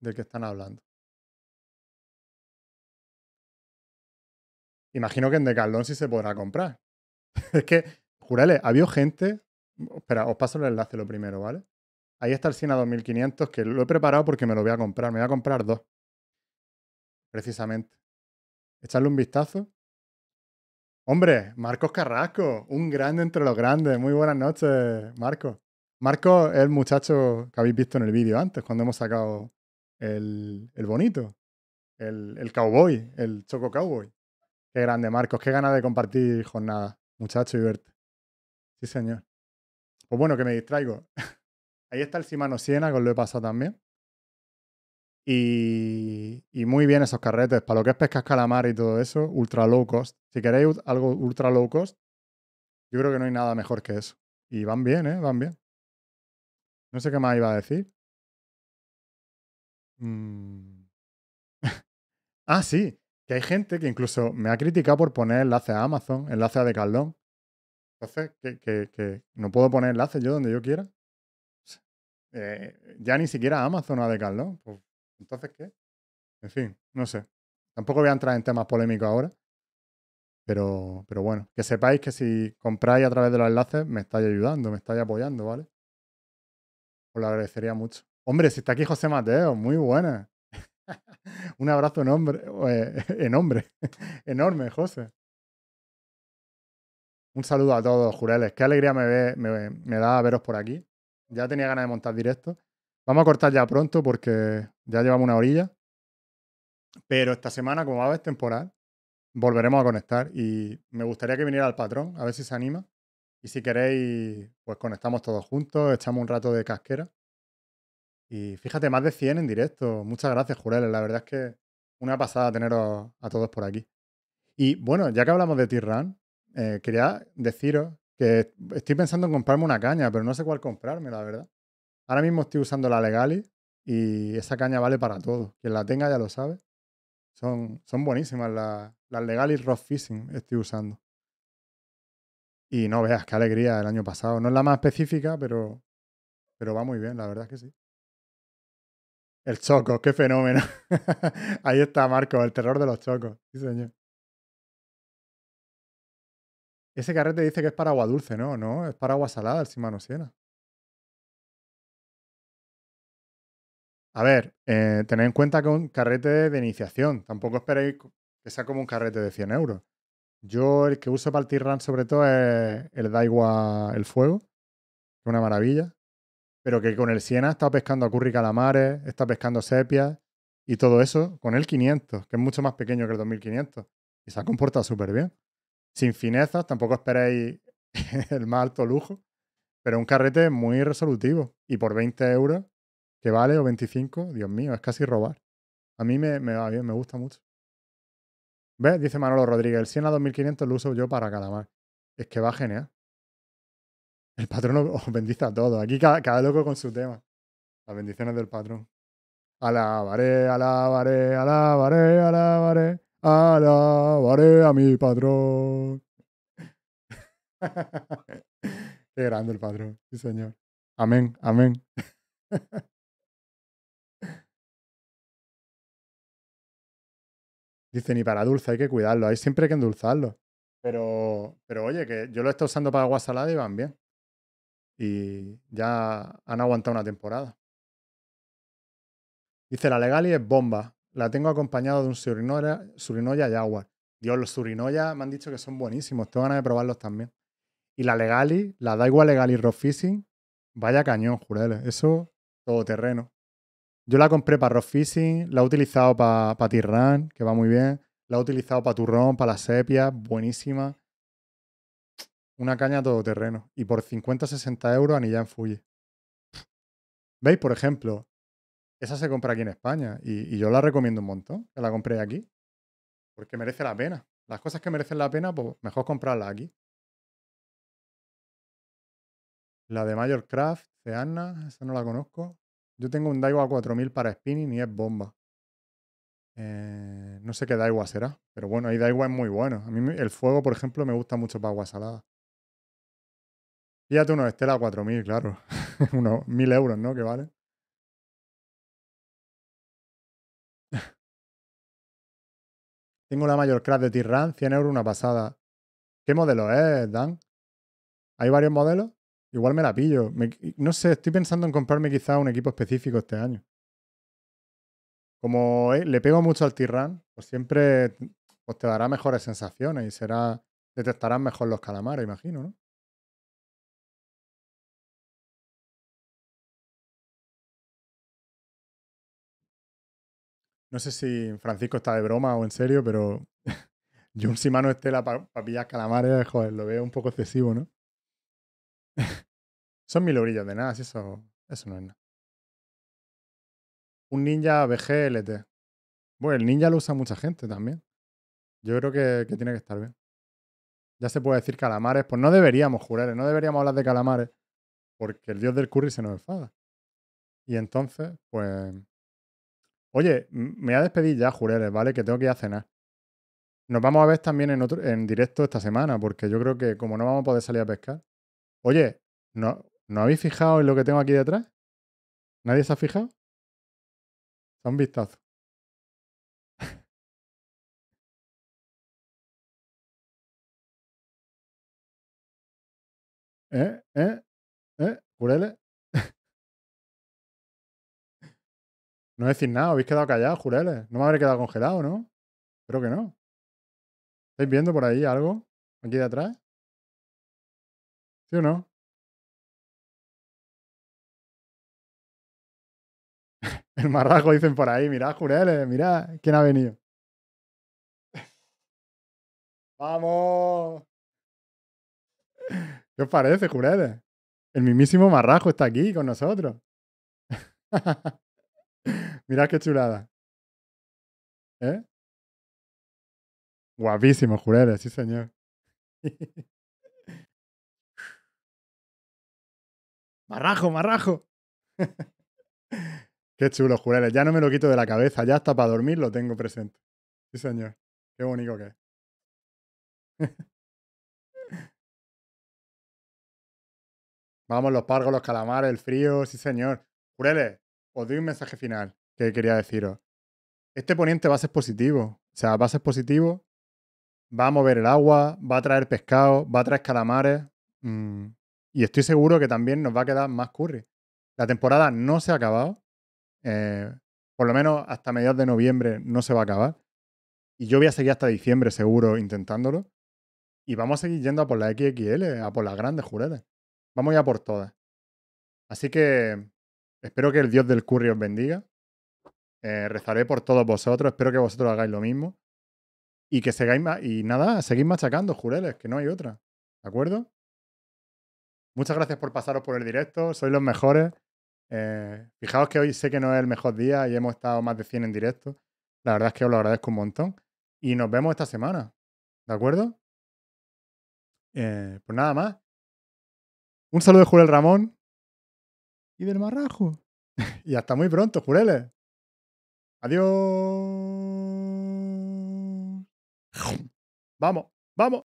del que están hablando. Imagino que en Decathlon sí se podrá comprar. es que, jurale, habido gente... Espera, os paso el enlace lo primero, ¿vale? Ahí está el Sina 2500, que lo he preparado porque me lo voy a comprar. Me voy a comprar dos. Precisamente. Echarle un vistazo Hombre, Marcos Carrasco, un grande entre los grandes. Muy buenas noches, Marcos. Marcos es el muchacho que habéis visto en el vídeo antes, cuando hemos sacado el, el bonito, el, el, cowboy, el choco cowboy. Qué grande, Marcos. Qué ganas de compartir jornada, muchacho, y verte. Sí, señor. Pues bueno, que me distraigo. Ahí está el Simano Siena, que os lo he pasado también. Y, muy bien esos carretes. Para lo que es pescar calamar y todo eso, ultra low cost. Si queréis algo ultra low cost, yo creo que no hay nada mejor que eso. Y van bien, ¿eh? Van bien. No sé qué más iba a decir. Mm. ah, sí. Que hay gente que incluso me ha criticado por poner enlaces a Amazon, enlaces a Decaldón Entonces, que, no puedo poner enlaces yo donde yo quiera. Eh, ya ni siquiera Amazon o a Decathlon. Pues entonces, ¿qué? En fin, no sé. Tampoco voy a entrar en temas polémicos ahora. Pero, pero bueno, que sepáis que si compráis a través de los enlaces, me estáis ayudando, me estáis apoyando, ¿vale? Os lo agradecería mucho. Hombre, si está aquí José Mateo, muy buena. Un abrazo enorme, hombre eh, enorme, José. Un saludo a todos, Jureles. Qué alegría me, ve, me da veros por aquí. Ya tenía ganas de montar directo. Vamos a cortar ya pronto porque ya llevamos una orilla. Pero esta semana, como va a ser temporal, volveremos a conectar y me gustaría que viniera el patrón, a ver si se anima. Y si queréis, pues conectamos todos juntos, echamos un rato de casquera. Y fíjate, más de 100 en directo. Muchas gracias, Jureles. La verdad es que una pasada teneros a todos por aquí. Y bueno, ya que hablamos de t eh, quería deciros que estoy pensando en comprarme una caña, pero no sé cuál comprarme, la verdad. Ahora mismo estoy usando la Legali y esa caña vale para todo. Quien la tenga ya lo sabe. Son, son buenísimas las, Legali Rock Fishing estoy usando. Y no veas qué alegría el año pasado. No es la más específica, pero, pero va muy bien, la verdad es que sí. El choco, qué fenómeno. Ahí está Marco, el terror de los chocos. Sí, señor. Ese carrete dice que es para agua dulce, ¿no? No, es para agua salada, el Siena. A ver, eh, tened en cuenta que un carrete de iniciación, tampoco esperéis que sea como un carrete de 100 euros. Yo el que uso para el t sobre todo es el Daiwa El Fuego, es una maravilla, pero que con el Siena está estado pescando a curry calamares, está pescando sepias y todo eso con el 500, que es mucho más pequeño que el 2500 y se ha comportado súper bien. Sin finezas, tampoco esperéis el más alto lujo, pero un carrete muy resolutivo y por 20 euros que vale o 25, Dios mío, es casi robar. A mí me, va bien, me gusta mucho. ¿Ves? Dice Manolo Rodríguez, el 100 a 2500 lo uso yo para calamar. Es que va genial. El patrón os bendice a todos. Aquí cada, cada loco con su tema. Las bendiciones del patrón. Alabaré, alabaré, alabaré, alabaré, alabaré a mi patrón. Qué grande el patrón, sí señor. Amén, amén. Dice ni para dulce hay que cuidarlo, hay siempre que endulzarlo. Pero, pero oye, que yo lo estoy usando para agua salada y van bien. Y ya han aguantado una temporada. Dice, la Legali es bomba. La tengo acompañada de un surinoya, y Agua. Dios, los surinoya me han dicho que son buenísimos. Tengo ganas de probarlos también. Y la Legali, la Daigua Legali rough Fishing, vaya cañón, Jureles. Eso, todo terreno. Yo la compré para rock fishing, la he utilizado para pa que va muy bien. La he utilizado para turrón, para la sepia, buenísima. Una caña todoterreno. Y por 50-60 euros anilla en Fuji. ¿Veis? Por ejemplo, esa se compra aquí en España y, yo la recomiendo un montón, que la compré aquí, porque merece la pena. Las cosas que merecen la pena, pues mejor comprarla aquí. La de Mayor Craft, esa no la conozco. Yo tengo un Daiwa 4000 para spinning y es bomba. Eh, no sé qué Daiwa será, pero bueno, ahí Daiwa es muy bueno. A mí el fuego, por ejemplo, me gusta mucho para agua salada. Fíjate uno Estela 4000, claro. unos 1000 euros, ¿no? Que vale. Tengo la mayor craft de Tirran, 100 euros, una pasada. ¿Qué modelo es, Dan? ¿Hay varios modelos? Igual me la pillo. no sé, estoy pensando en comprarme quizá un equipo específico este año. Como eh, le pego mucho al tirán pues siempre pues te dará mejores sensaciones y será detectarán mejor los calamares, imagino, ¿no? No sé si Francisco está de broma o en serio, pero yo si simano estela para pillar calamares, joder, lo veo un poco excesivo, ¿no? Son mil orillas de nada, si eso, eso no es nada. Un ninja BGLT. Bueno, el ninja lo usa mucha gente también. Yo creo que, tiene que estar bien. Ya se puede decir calamares, pues no deberíamos, Jureles, ¿eh? no deberíamos hablar de calamares, porque el dios del curry se nos enfada. Y entonces, pues. Oye, me voy a despedir ya, Jureles ¿vale? Que tengo que ir a cenar. Nos vamos a ver también en, otro, en directo esta semana, porque yo creo que como no vamos a poder salir a pescar, Oye, ¿no, ¿no habéis fijado en lo que tengo aquí detrás? ¿Nadie se ha fijado? Da un vistazo. ¿Eh? ¿Eh? ¿Eh? ¿Jurele? no decís nada, habéis quedado callados, jureles? No me habré quedado congelado, ¿no? Creo que no. ¿Estáis viendo por ahí algo? ¿Aquí de atrás? ¿Sí o no? El marrajo dicen por ahí, mirad, Jureles, mira quién ha venido. ¡Vamos! ¿Qué os parece, Jureles? El mismísimo marrajo está aquí con nosotros. mirad qué chulada. ¿Eh? Guapísimo, Jureles, sí señor. Marrajo, marrajo. Qué chulo, Jureles. Ya no me lo quito de la cabeza. Ya hasta para dormir lo tengo presente. Sí, señor. Qué bonito que es. Vamos, los pargos, los calamares, el frío. Sí, señor. Jureles, os doy un mensaje final que quería deciros. Este poniente va a ser positivo. O sea, va a ser positivo. Va a mover el agua, va a traer pescado, va a traer calamares. Mm. Y estoy seguro que también nos va a quedar más Curry. La temporada no se ha acabado. Eh, por lo menos hasta mediados de noviembre no se va a acabar. Y yo voy a seguir hasta diciembre seguro intentándolo. Y vamos a seguir yendo a por la XXL, a por las grandes jureles. Vamos ya por todas. Así que espero que el Dios del Curry os bendiga. Eh, rezaré por todos vosotros. Espero que vosotros hagáis lo mismo. Y que seguáis más. Y nada, seguís machacando, jureles, que no hay otra. ¿De acuerdo? Muchas gracias por pasaros por el directo, sois los mejores. Eh, fijaos que hoy sé que no es el mejor día y hemos estado más de 100 en directo. La verdad es que os lo agradezco un montón. Y nos vemos esta semana. ¿De acuerdo? Eh, pues nada más. Un saludo de Jurel Ramón y del Marrajo. y hasta muy pronto, Jureles. Adiós. Vamos, vamos.